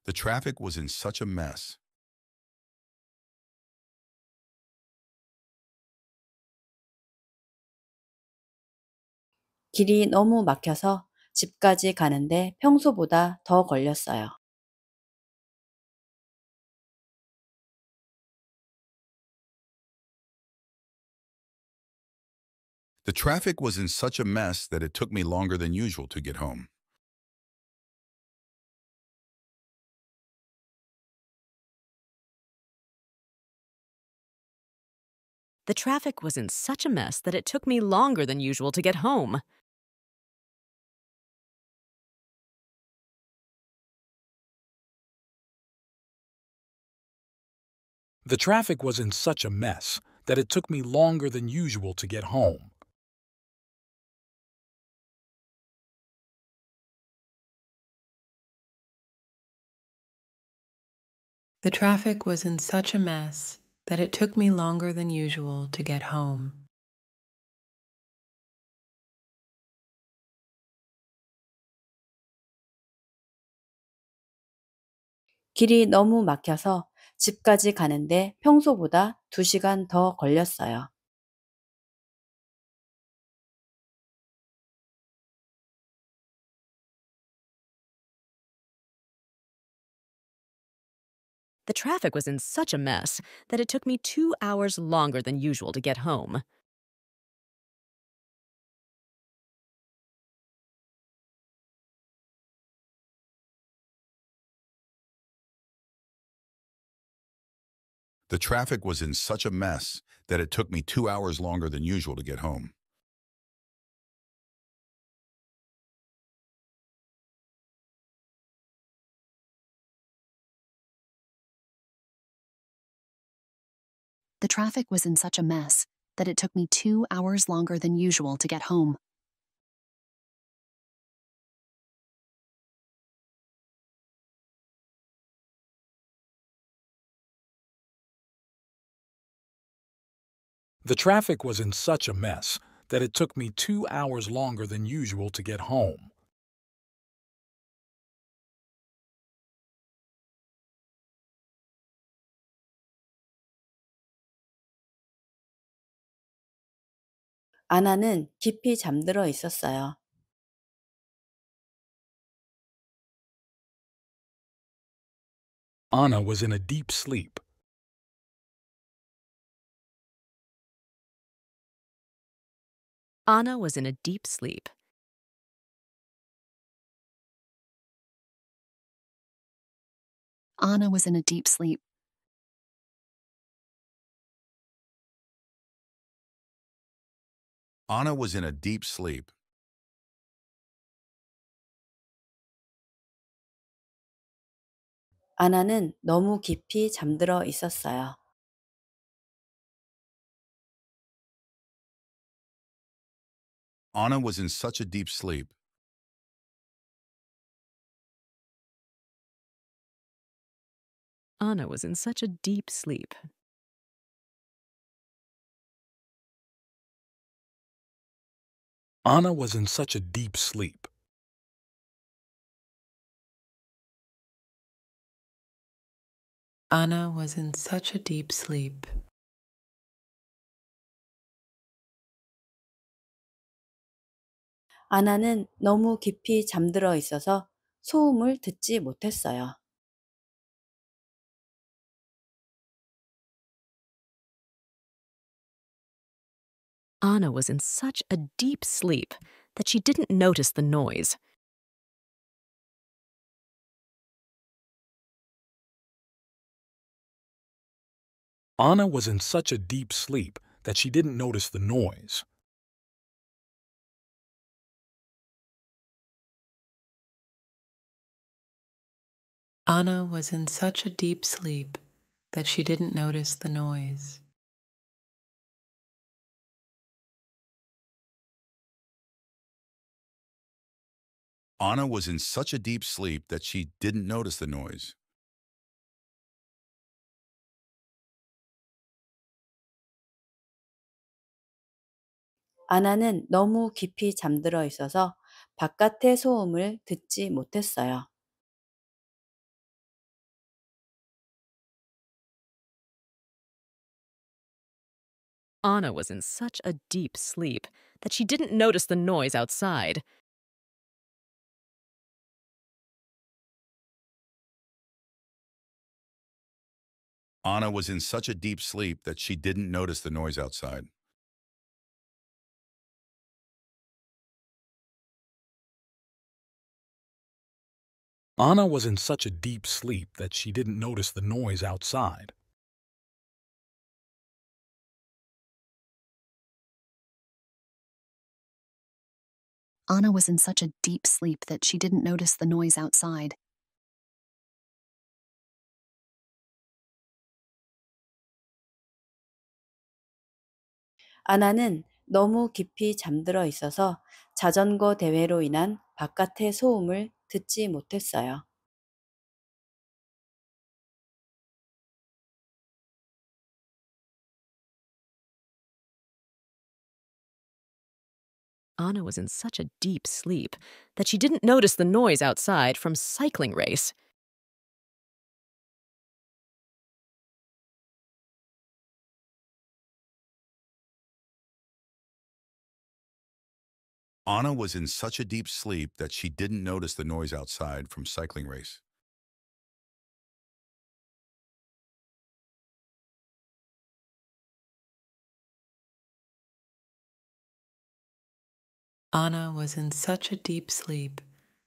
A: The traffic was in such a mess. 길이 너무 막혀서 집까지 가는데 평소보다 더 걸렸어요. The traffic was in such a mess that it took me longer than usual to get home. The traffic was in such a mess that it took me longer than usual to get home. The traffic was in such a mess that it took me longer than usual to get home.
C: The traffic was in such a mess that it took me longer than usual to get home.
A: 길이 너무 막혀서 집까지 The traffic was in such a mess that it took me two hours longer than usual to get home. The traffic was in such a mess that it took me two hours longer than usual to get home. The traffic was in such a mess that it took me two hours longer than usual to get home.
E: The traffic was in such a mess that it took me two hours longer than usual to get home.
A: 아나는 깊이 잠들어 있었어요. Anna was in a deep sleep. Anna was in a deep sleep. Anna was in a deep sleep. Anna was in a deep sleep. Anna는 너무 깊이 잠들어 있었어요. Anna was in such a deep sleep. Anna was in such a deep sleep. Anna was in such a deep sleep. Anna was in such a deep sleep. 아나는 너무 깊이 잠들어 있어서 소음을 듣지 못했어요. Anna was in such a deep sleep that she didn't notice the noise. Anna was in such a deep sleep that she didn't notice the noise. Anna was in such a deep sleep that she didn't notice the noise. Anna was in such a deep sleep that she didn't notice the noise. Anna는
B: 너무 깊이 잠들어 있어서 바깥의 소음을 듣지 못했어요.
A: Anna was in such a deep sleep that she didn't notice the noise outside. Anna was in such a deep sleep that she didn't notice the noise outside. Anna was in such a deep sleep that she didn't notice the noise outside. Anna was in such a deep sleep that she didn't notice the noise outside. 아나는 너무 깊이
B: 잠들어 있어서 자전거 대회로 인한 바깥의 소음을 듣지 못했어요.
A: Anna was in such a deep sleep that she didn't notice the noise outside from cycling race.
D: Anna was in such a deep sleep that she didn't notice the noise outside from cycling race.
C: Anna was in such a deep sleep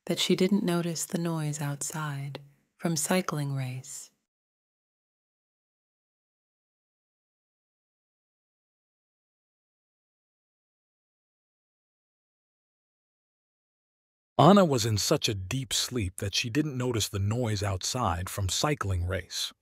C: that she didn't notice the noise outside from cycling race.
E: Anna was in such a deep sleep that she didn't notice the noise outside from cycling race.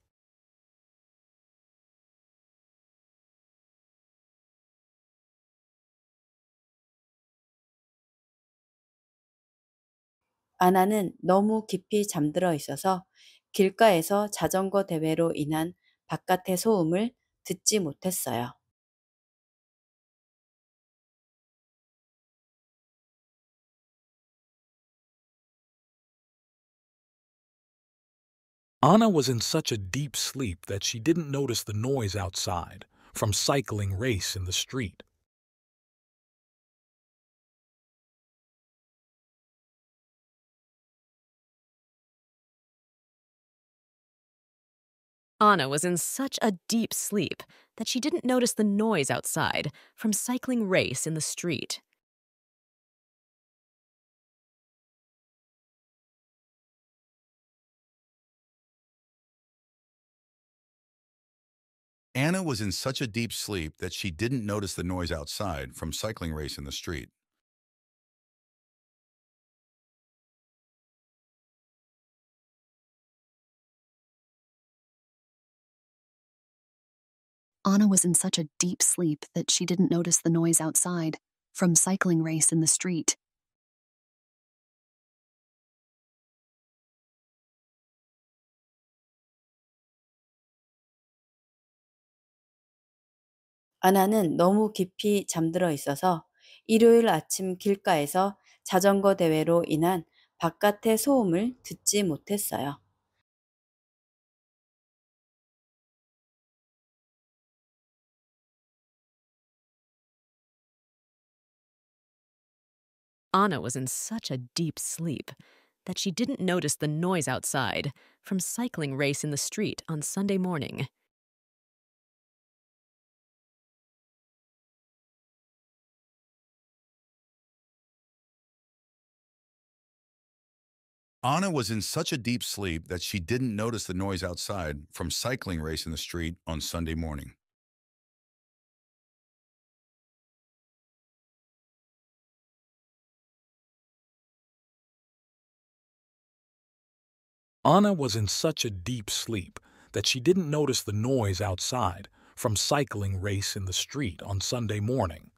A: 아나는 너무
B: 깊이 잠들어 있어서 길가에서 자전거 대회로 인한 바깥의
A: 소음을 듣지 못했어요.
E: Anna was in such a deep sleep that she didn't notice the noise outside from cycling race in the street.
F: Anna was in such a deep sleep that she didn't notice the noise outside from cycling race in the street.
D: Anna was in such a deep sleep that she didn't notice the noise outside from cycling race in the street.
A: Anna was in such a deep sleep that she didn't notice the noise outside, from cycling race in the street. 아나는 너무 깊이 잠들어 있어서
B: 일요일 아침 길가에서 자전거 대회로 인한 바깥의 소음을
A: 듣지 못했어요.
F: Anna was in such a deep sleep that she didn't notice the noise outside from cycling race in the street on Sunday morning.
D: Anna was in such a deep sleep that she didn't notice the noise outside from cycling race in the street on Sunday morning.
E: Anna was in such a deep sleep that she didn't notice the noise outside from cycling race in the street on Sunday morning.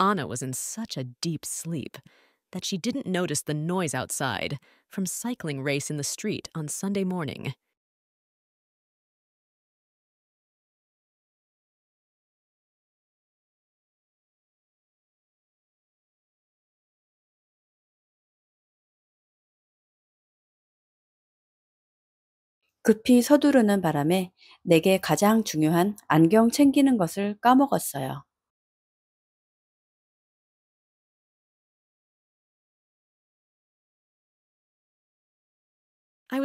F: Anna was in such a deep sleep that she didn't notice the noise outside from cycling race in the street on Sunday morning.
A: I was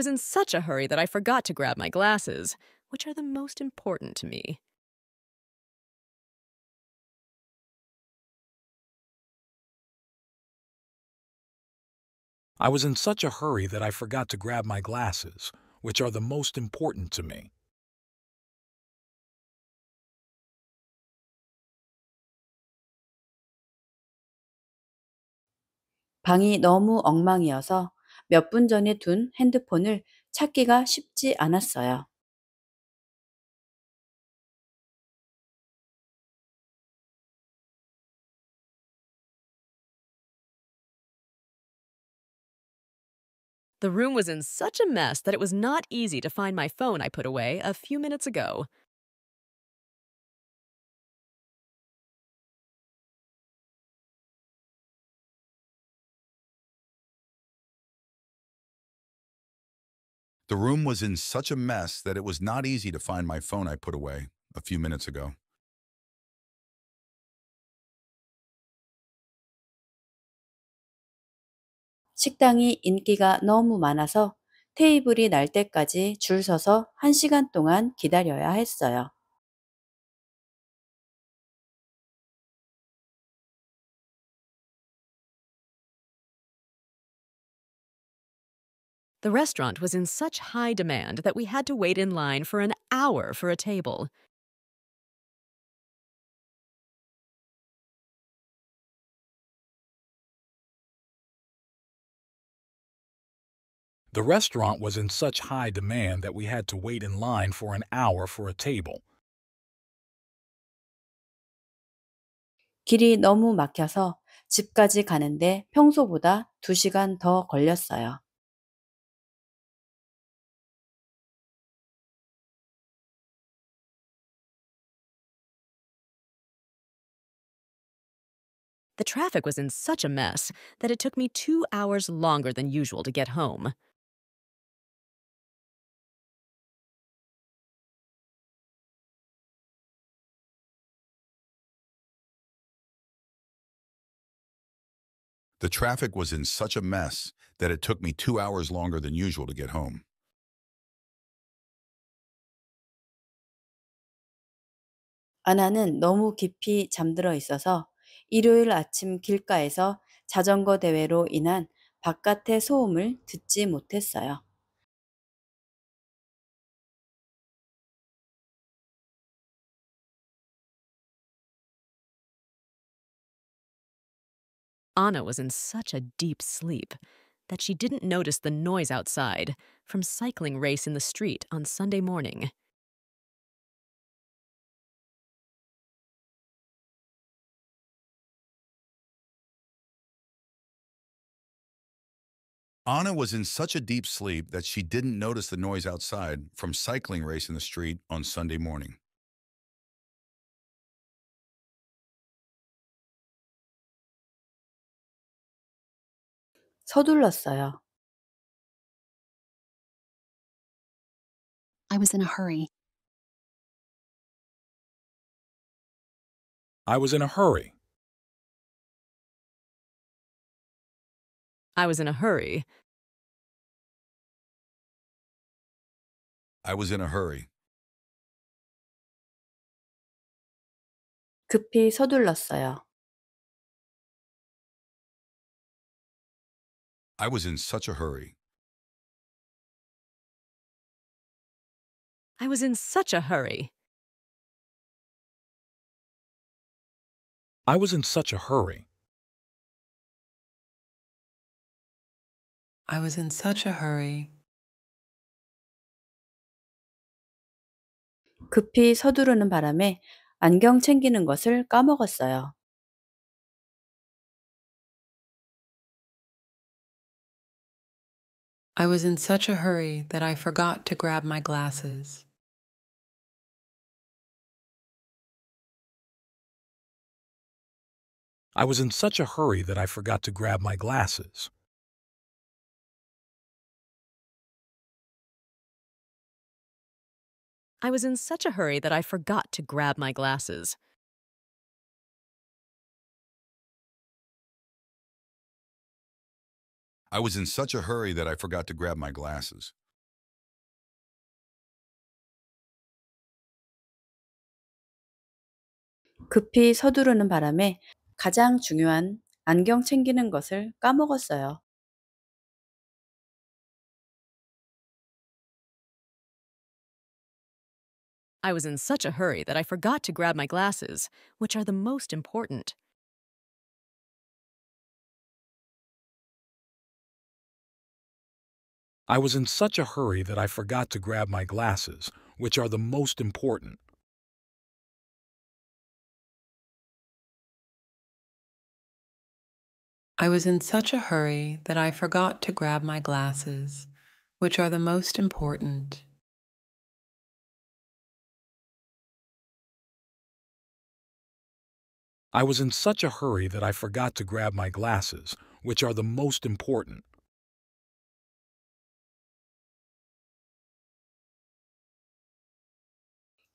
A: in such a hurry that I forgot to grab my glasses, which are the most important to me.
D: I was in such a hurry that I forgot to grab my glasses, which are the most important to me.
A: 방이 너무 엉망이어서 몇 분 전에 둔 핸드폰을 찾기가 쉽지 않았어요. The room was in such a mess that it was not easy to find my phone I put away a few minutes ago.
D: The room was in such a mess that it was not easy to find my phone I put away a few minutes ago.
A: 식당이 인기가 너무 많아서
B: 테이블이 날 때까지 줄 서서 1시간 동안 기다려야 했어요.
A: The restaurant was in such high demand that we had to wait in line for an hour for a table.
D: The restaurant was in such high demand that we had to wait in line for an hour for a table.
B: 길이 너무 막혀서
A: 집까지 가는데 평소보다 2시간 더 걸렸어요. The traffic was in such a mess that it took me two hours longer than usual to get home.
D: The traffic was in such a mess that it took me two hours longer than usual to get home.
B: 아나는 너무 깊이 잠들어 있어서 일요일 아침 길가에서 자전거 대회로 인한 바깥의 소음을 듣지 못했어요.
F: Anna was in such a deep sleep that she didn't notice the noise outside from cycling race in the street on Sunday morning.
D: Anna was in such a deep sleep that she didn't notice the noise outside from cycling race in the street on Sunday morning.
A: 서둘렀어요. I was in a hurry. I was in a hurry. I was in a hurry. I was in a hurry. 급히 서둘렀어요. I was in such a hurry. I was in such a hurry. I was in such a hurry. I was in such a hurry. 급히 서두르는 바람에 안경 챙기는 것을 까먹었어요. I was in such a hurry that I forgot to grab my glasses. I was in such a hurry that I forgot to grab my glasses. I was in such a hurry that I forgot to grab my glasses. I was in such a hurry that I forgot to grab my glasses. I was in such a hurry that I forgot to grab my glasses, which are the most important. I was in such a hurry that I forgot to grab my glasses, which are the most important.
C: I was in such a hurry that I forgot to grab my glasses, which are the most important.
A: I was in such a hurry that I forgot to grab my glasses, which are the most important.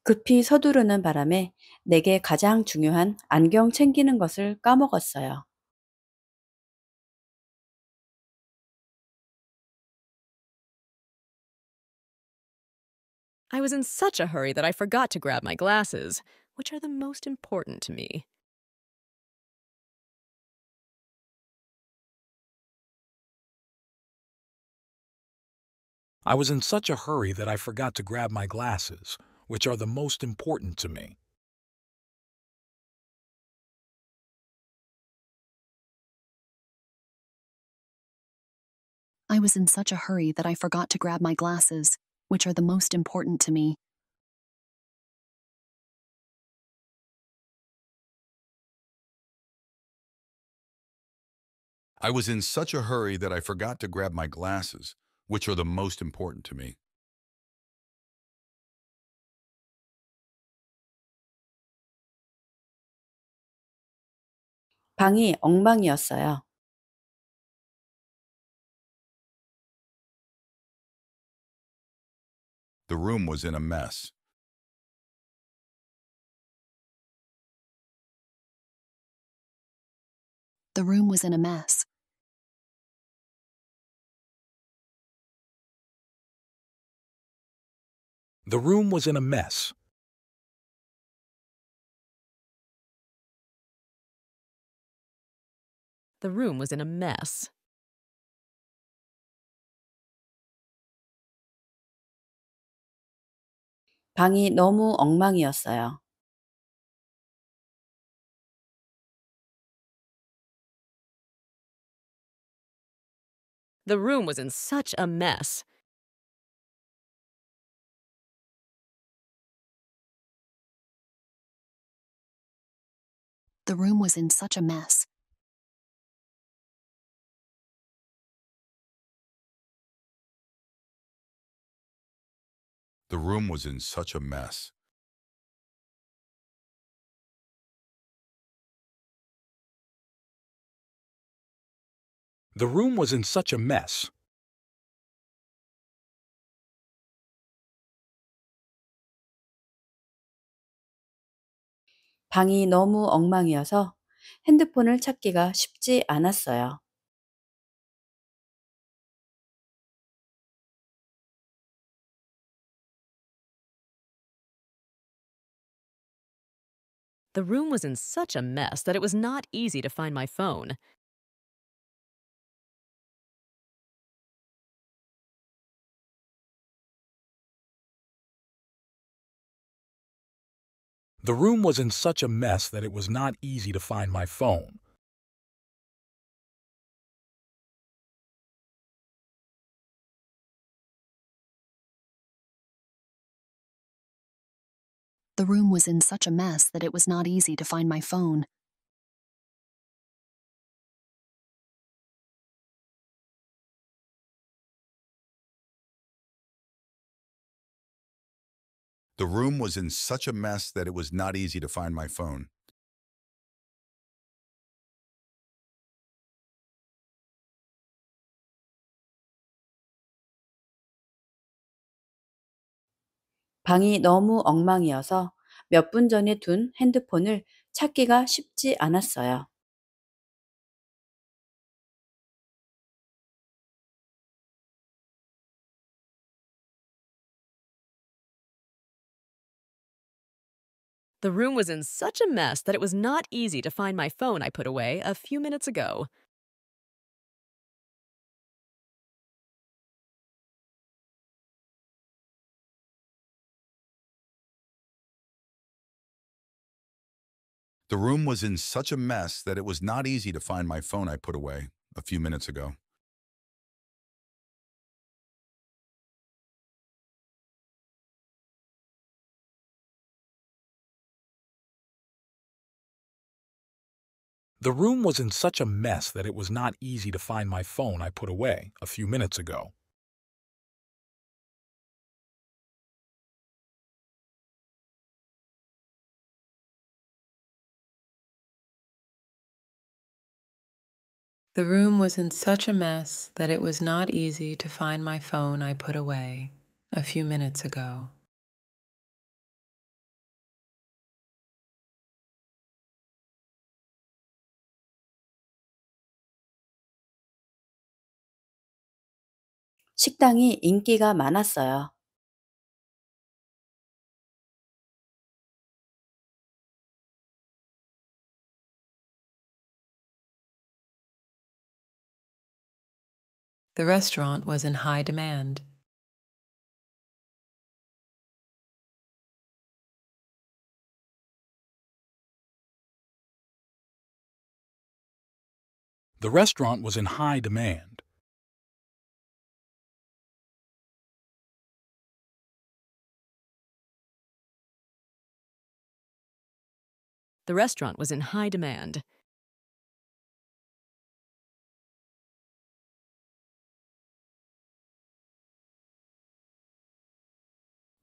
A: I was in such a hurry that I forgot to grab my glasses, which are the most important to me.
D: I was in such a hurry that I forgot to grab my glasses, which are the most important to me.
A: I was in such a hurry that I forgot to grab my glasses, which are the most important to me.
D: I was in such a hurry that I forgot to grab my glasses, which are the most important to me.
A: 방이 엉망이었어요. The room was in a mess. The room was in a mess. The room was in a mess. The room was in such a mess. The room was in such a mess. The room was in such a mess. The room was in such a mess. 방이 너무 엉망이어서 핸드폰을 찾기가 쉽지 않았어요. The room was in such a mess that it was not easy to find my phone. The room was in such a mess that it was not easy to find my phone. The room was in such a mess that it was not easy to find my phone. The room was in such a mess that it was not easy to find my phone. 방이 너무 엉망이어서 몇 분 전에 둔 핸드폰을 찾기가 쉽지 않았어요. The room was in such a mess that it was not easy to find my phone I put away a few minutes ago.
D: The room was in such a mess that it was not easy to find my phone I put away a few minutes ago. The room was in such a mess that it was not easy to find my phone I put away a few minutes ago.
C: The room was in such a mess that it was not easy to find my phone I put away a few minutes ago.
A: 식당이 인기가 많았어요. The restaurant was in high demand. The restaurant was in high demand. The restaurant was in high demand.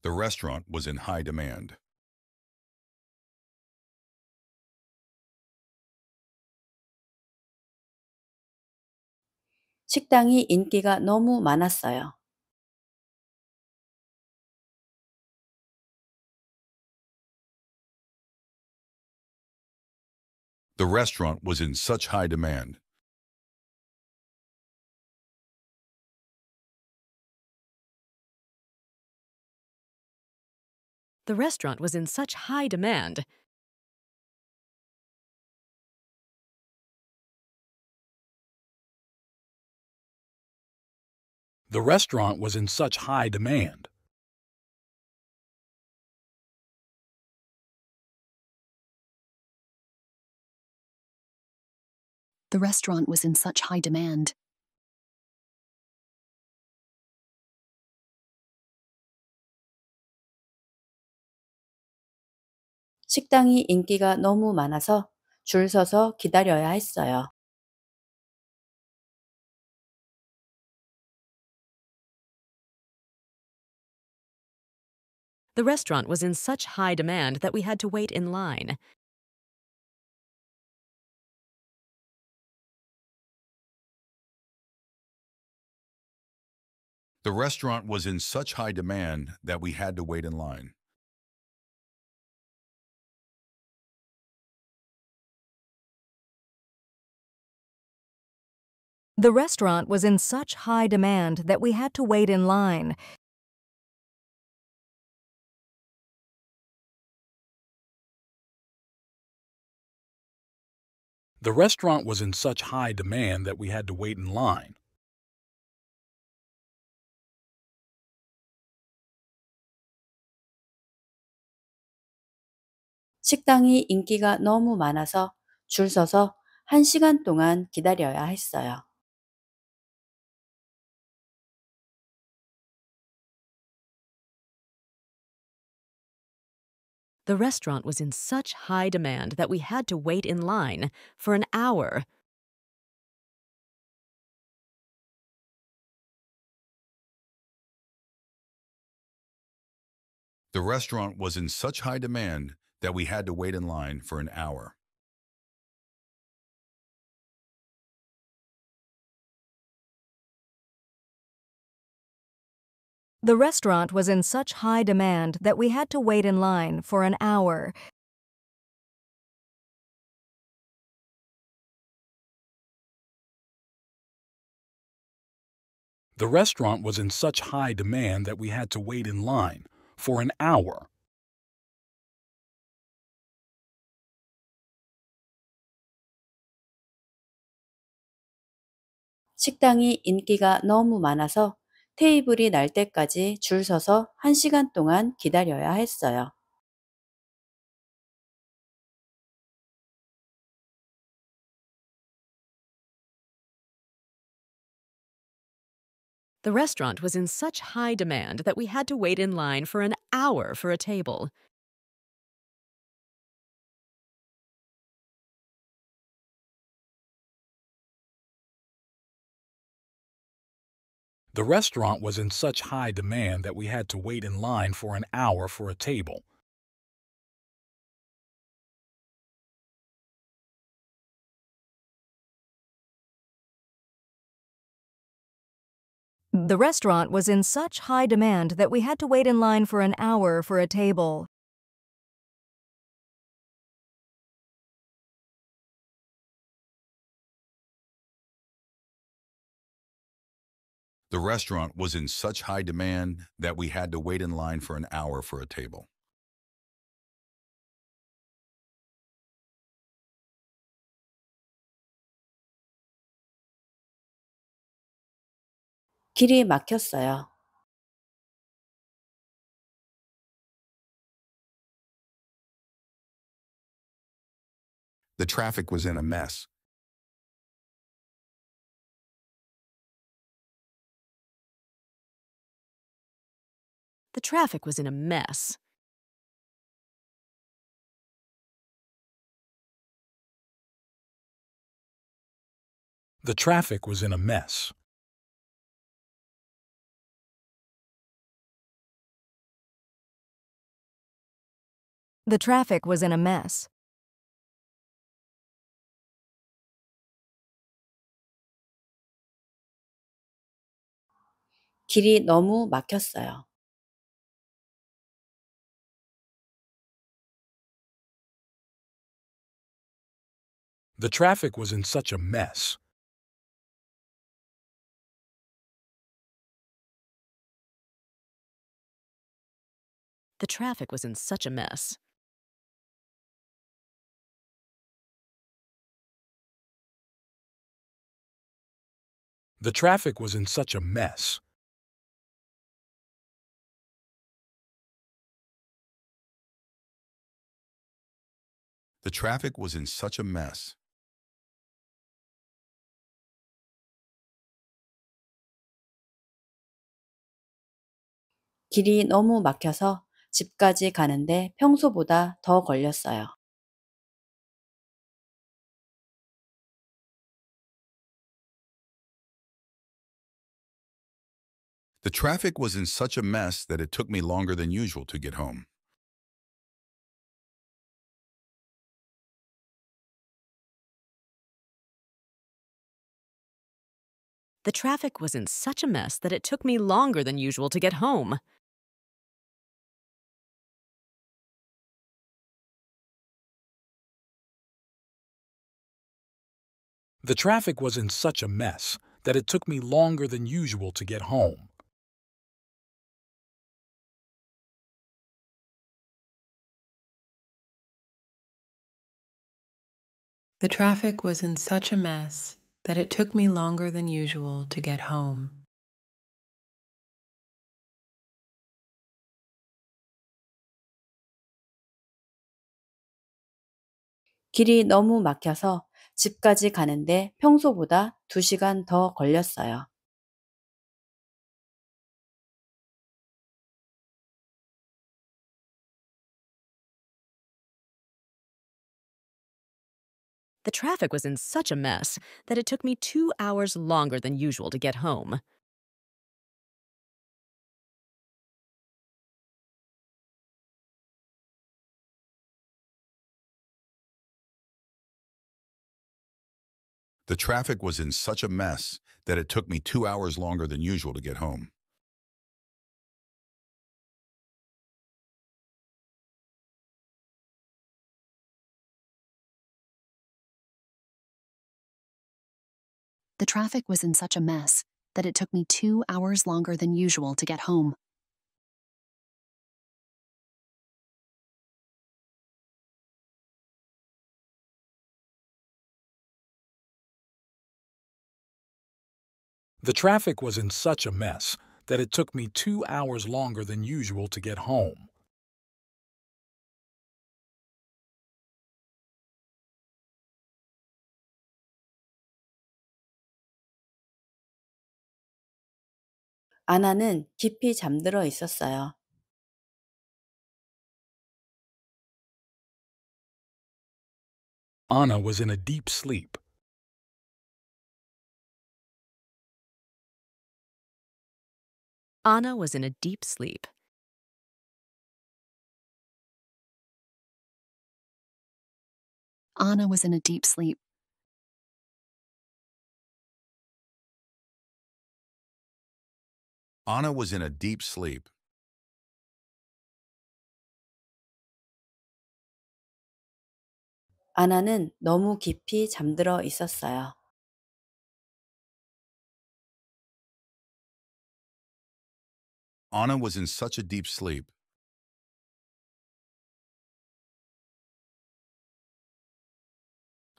A: The restaurant was in high demand. The restaurant was in such high demand. The restaurant was in such high demand. The restaurant was in such high demand. The restaurant was in such high demand. 식당이 인기가 너무 많아서 줄 서서 기다려야 했어요. The restaurant was in such high demand that we had to wait in line. The restaurant was in such high demand that we had to wait in line. The restaurant was in such high demand that we had to wait in line. The restaurant was in such high demand that we had to wait in line.
B: 식당이 인기가 너무 많아서 줄 서서 1시간 동안 기다려야
A: 했어요. The restaurant was in such high demand that we had to wait in line for an hour.
D: The restaurant was in such high demand that we had to wait in line for an hour.
A: The restaurant was in such high demand that we had to wait in line for an hour.
D: The restaurant was in such high demand that we had to wait in line for an hour.
A: 식당이 인기가 너무 많아서 테이블이 날
B: 때까지
A: 줄 서서 1시간 동안 기다려야 했어요. The restaurant was in such high demand that we had to wait in line for an hour for a table.
D: The restaurant was in such high demand that we had to wait in line for an hour for a table.
A: The restaurant was in such high demand that we had to wait in line for an hour for a table.
D: The restaurant was in such high demand that we had to wait in line for an hour for a table.
A: The traffic was in a mess. The traffic was in a mess. The traffic was in a mess. The traffic was in a mess. The 길이 너무 막혔어요. The traffic was in such a mess. The traffic was in such a mess. The traffic was in such a mess. The traffic was in such a mess.
B: 길이 너무 막혀서 집까지 가는데 평소보다 더 걸렸어요.
A: The traffic was in such a mess that it took me longer than usual to get home. The traffic was in such a mess that it took me longer than usual to get home. The traffic was in such a mess that it took me longer than usual to get home.
C: The traffic was in such a mess that it took me longer than usual to get home.
A: 길이 너무 막혀서 집까지 The traffic was in such a mess that it took me two hours longer than usual to get home.
D: The traffic was in such a mess that it took me two hours longer than usual to get home.
A: The traffic was in such a mess that it took me two hours longer than usual to get home.
E: The traffic was in such a mess that it took me two hours longer than usual to get home.
A: 아나는 깊이 잠들어 있었어요. Anna was in a deep sleep. Anna was in a deep sleep. Anna was in a deep sleep. Anna was in a deep sleep. Anna는 너무 깊이 잠들어 있었어요. Anna was in such a deep sleep.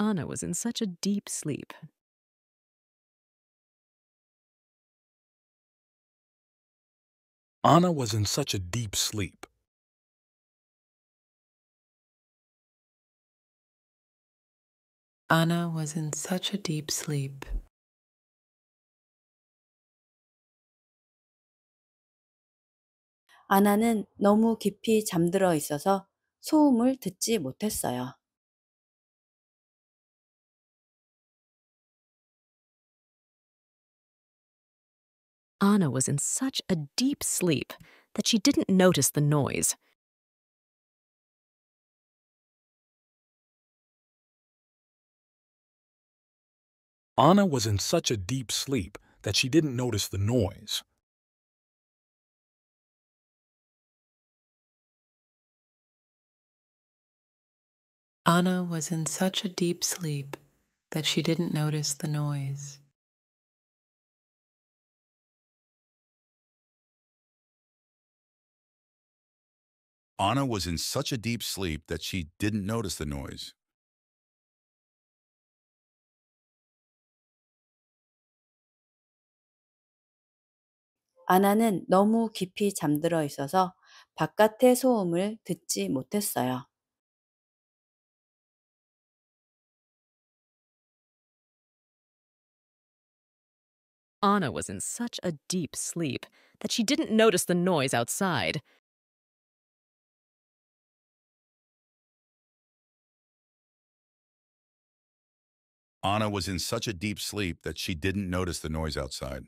A: Anna was in such a deep sleep. Anna was in such a deep sleep. Anna was in such a deep sleep. 아나는 너무 깊이 잠들어 있어서 소음을 듣지 못했어요. Anna was in such a deep sleep that she didn't notice the noise. Anna was in such a deep sleep that she didn't notice the noise. Anna was in such a deep sleep that she didn't notice the noise. Anna was in such a deep sleep that she didn't notice the noise. Anna는 너무 깊이 잠들어 있어서 바깥의 소음을 듣지 못했어요. Anna was in such a deep sleep that she didn't notice the noise outside. Anna was in such a deep sleep that she didn't notice the noise outside.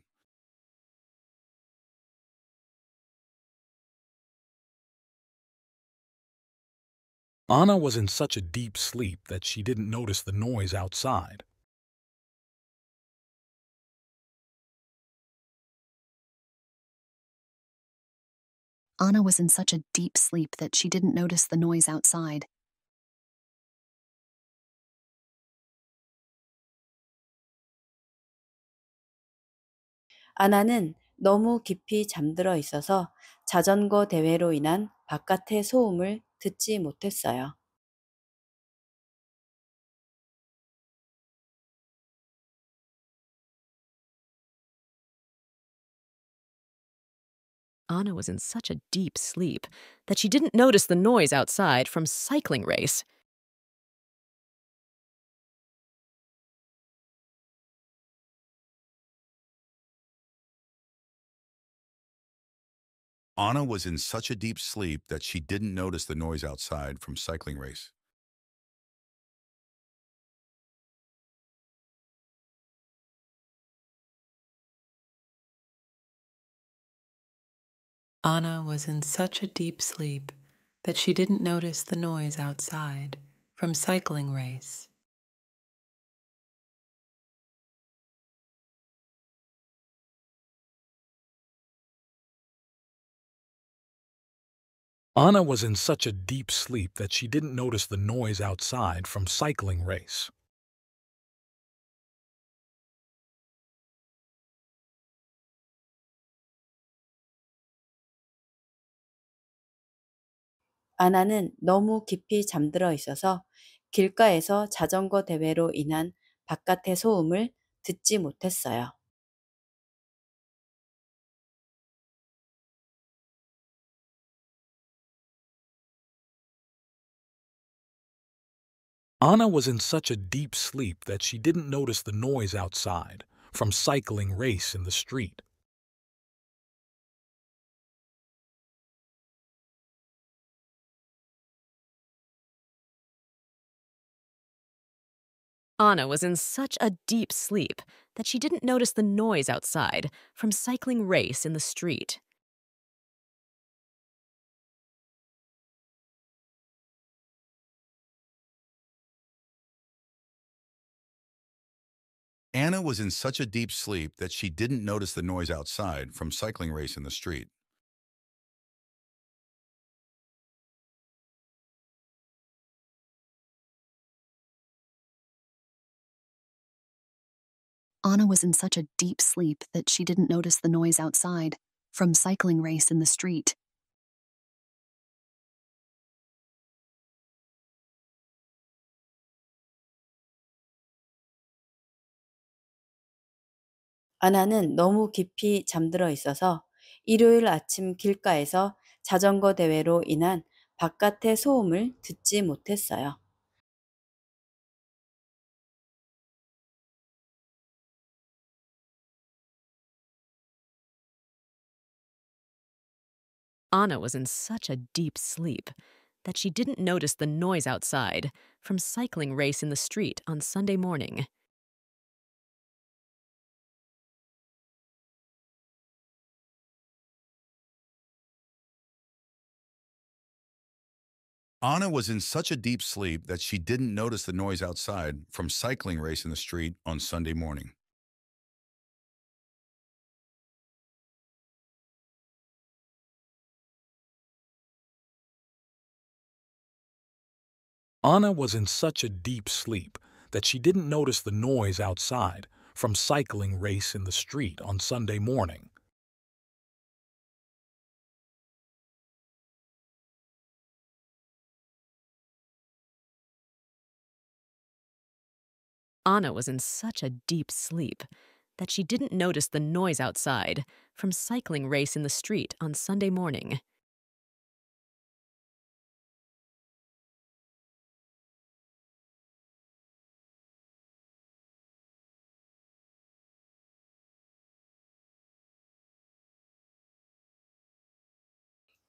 A: Anna was in such a deep sleep that she didn't notice the noise outside. Anna was in such a deep sleep that she didn't notice the noise outside. 아나는 너무 깊이 잠들어 있어서
B: 자전거 대회로 인한 바깥의 소음을 듣지 못했어요.
A: Anna was in such a deep sleep that she didn't notice the noise outside from cycling race.
D: Anna was in such a deep sleep that she didn't notice the noise outside from cycling race.
C: Anna was in such a deep sleep that she didn't notice the noise outside from cycling race.
E: Anna was in such a deep sleep that she didn't notice the noise outside from cycling race.
A: 아나는 너무 깊이 잠들어
B: 있어서 길가에서 자전거 대회로 인한 바깥의 소음을 듣지
A: 못했어요.
E: Anna was in such a deep sleep that she didn't notice the noise outside from cycling race in the street.
F: Anna was in such a deep sleep that she didn't notice the noise outside from cycling race in the street.
D: Anna was in such a deep sleep that she didn't notice the noise outside from cycling race in the street.
A: Anna was in such a deep sleep that she didn't notice the noise outside from cycling race in the street. 아나는 너무 깊이 잠들어 있어서 일요일 아침
B: 길가에서 자전거 대회로 인한 바깥의 소음을 듣지 못했어요.
F: Anna was in such a deep sleep that she didn't notice the noise outside from cycling race in the street on Sunday morning.
D: Anna was in such a deep sleep that she didn't notice the noise outside from cycling race in the street on Sunday morning. Anna was in such a deep sleep that she didn't notice the noise outside from
E: cycling race in the street on Sunday morning.
F: Anna was in such a deep sleep that she didn't notice the noise outside from cycling race in the street on Sunday morning.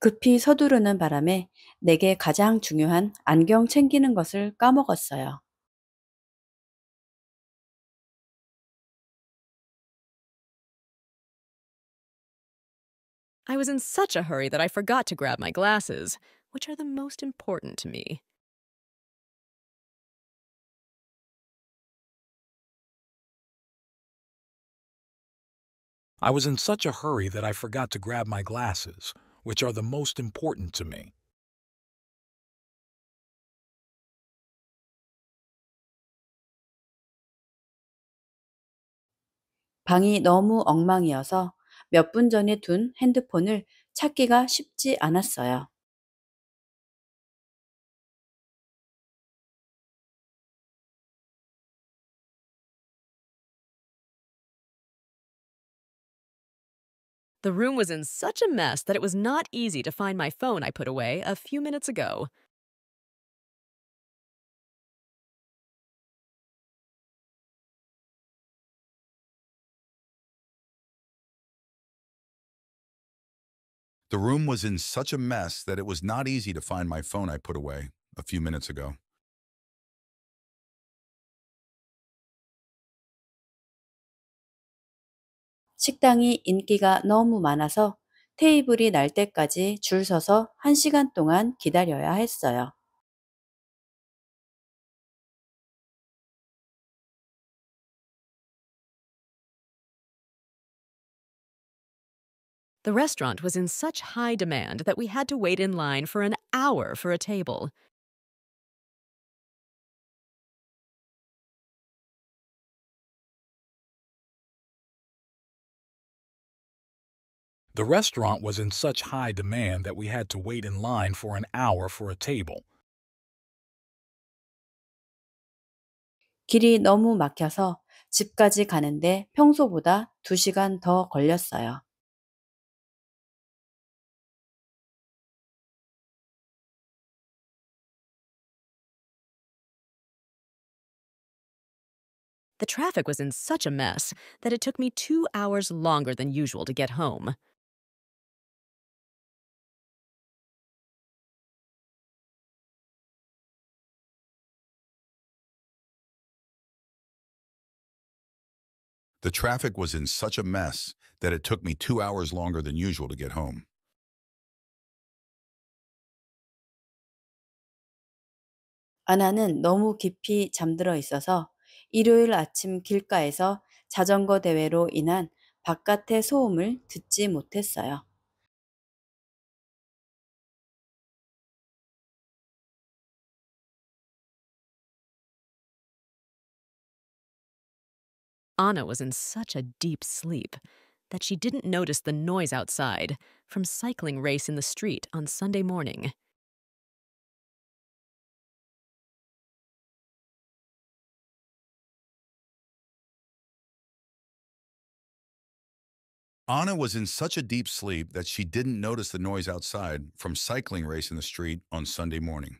A: I was in such a hurry that I forgot to grab my glasses, which are the most important to me.
D: I was in such a hurry that I forgot to grab my glasses, which are the most important to me.
B: 방이 너무 엉망이어서 몇 분 전에 둔 핸드폰을 찾기가
A: 쉽지 않았어요. The room was in such a mess that it was not easy to find my phone I put away a few minutes ago.
D: The room was in such a mess that it was not easy to find my phone I put away a few minutes ago.
A: 식당이 인기가 너무 많아서 테이블이 날 때까지 줄 서서 1시간 동안 기다려야 했어요. The restaurant was in such high demand that we had to wait in line for an hour for a table.
D: The restaurant was in such high demand that we had to wait in line for an hour for a table.
B: 길이 너무 막혀서 집까지 가는데
A: 평소보다 2시간 더 걸렸어요. The traffic was in such a mess that it took me two hours longer than usual to get home.
D: The traffic was in such a mess that it took me two hours longer than usual to get home.
B: 아나는 너무 깊이 잠들어 있어서 일요일 아침 길가에서 자전거
A: 대회로 인한 바깥의 소음을 듣지 못했어요.
F: Anna was in such a deep sleep that she didn't notice the noise outside from cycling race in the street on Sunday morning.
D: Anna was in such a deep sleep that she didn't notice the noise outside from cycling race in the street on Sunday morning.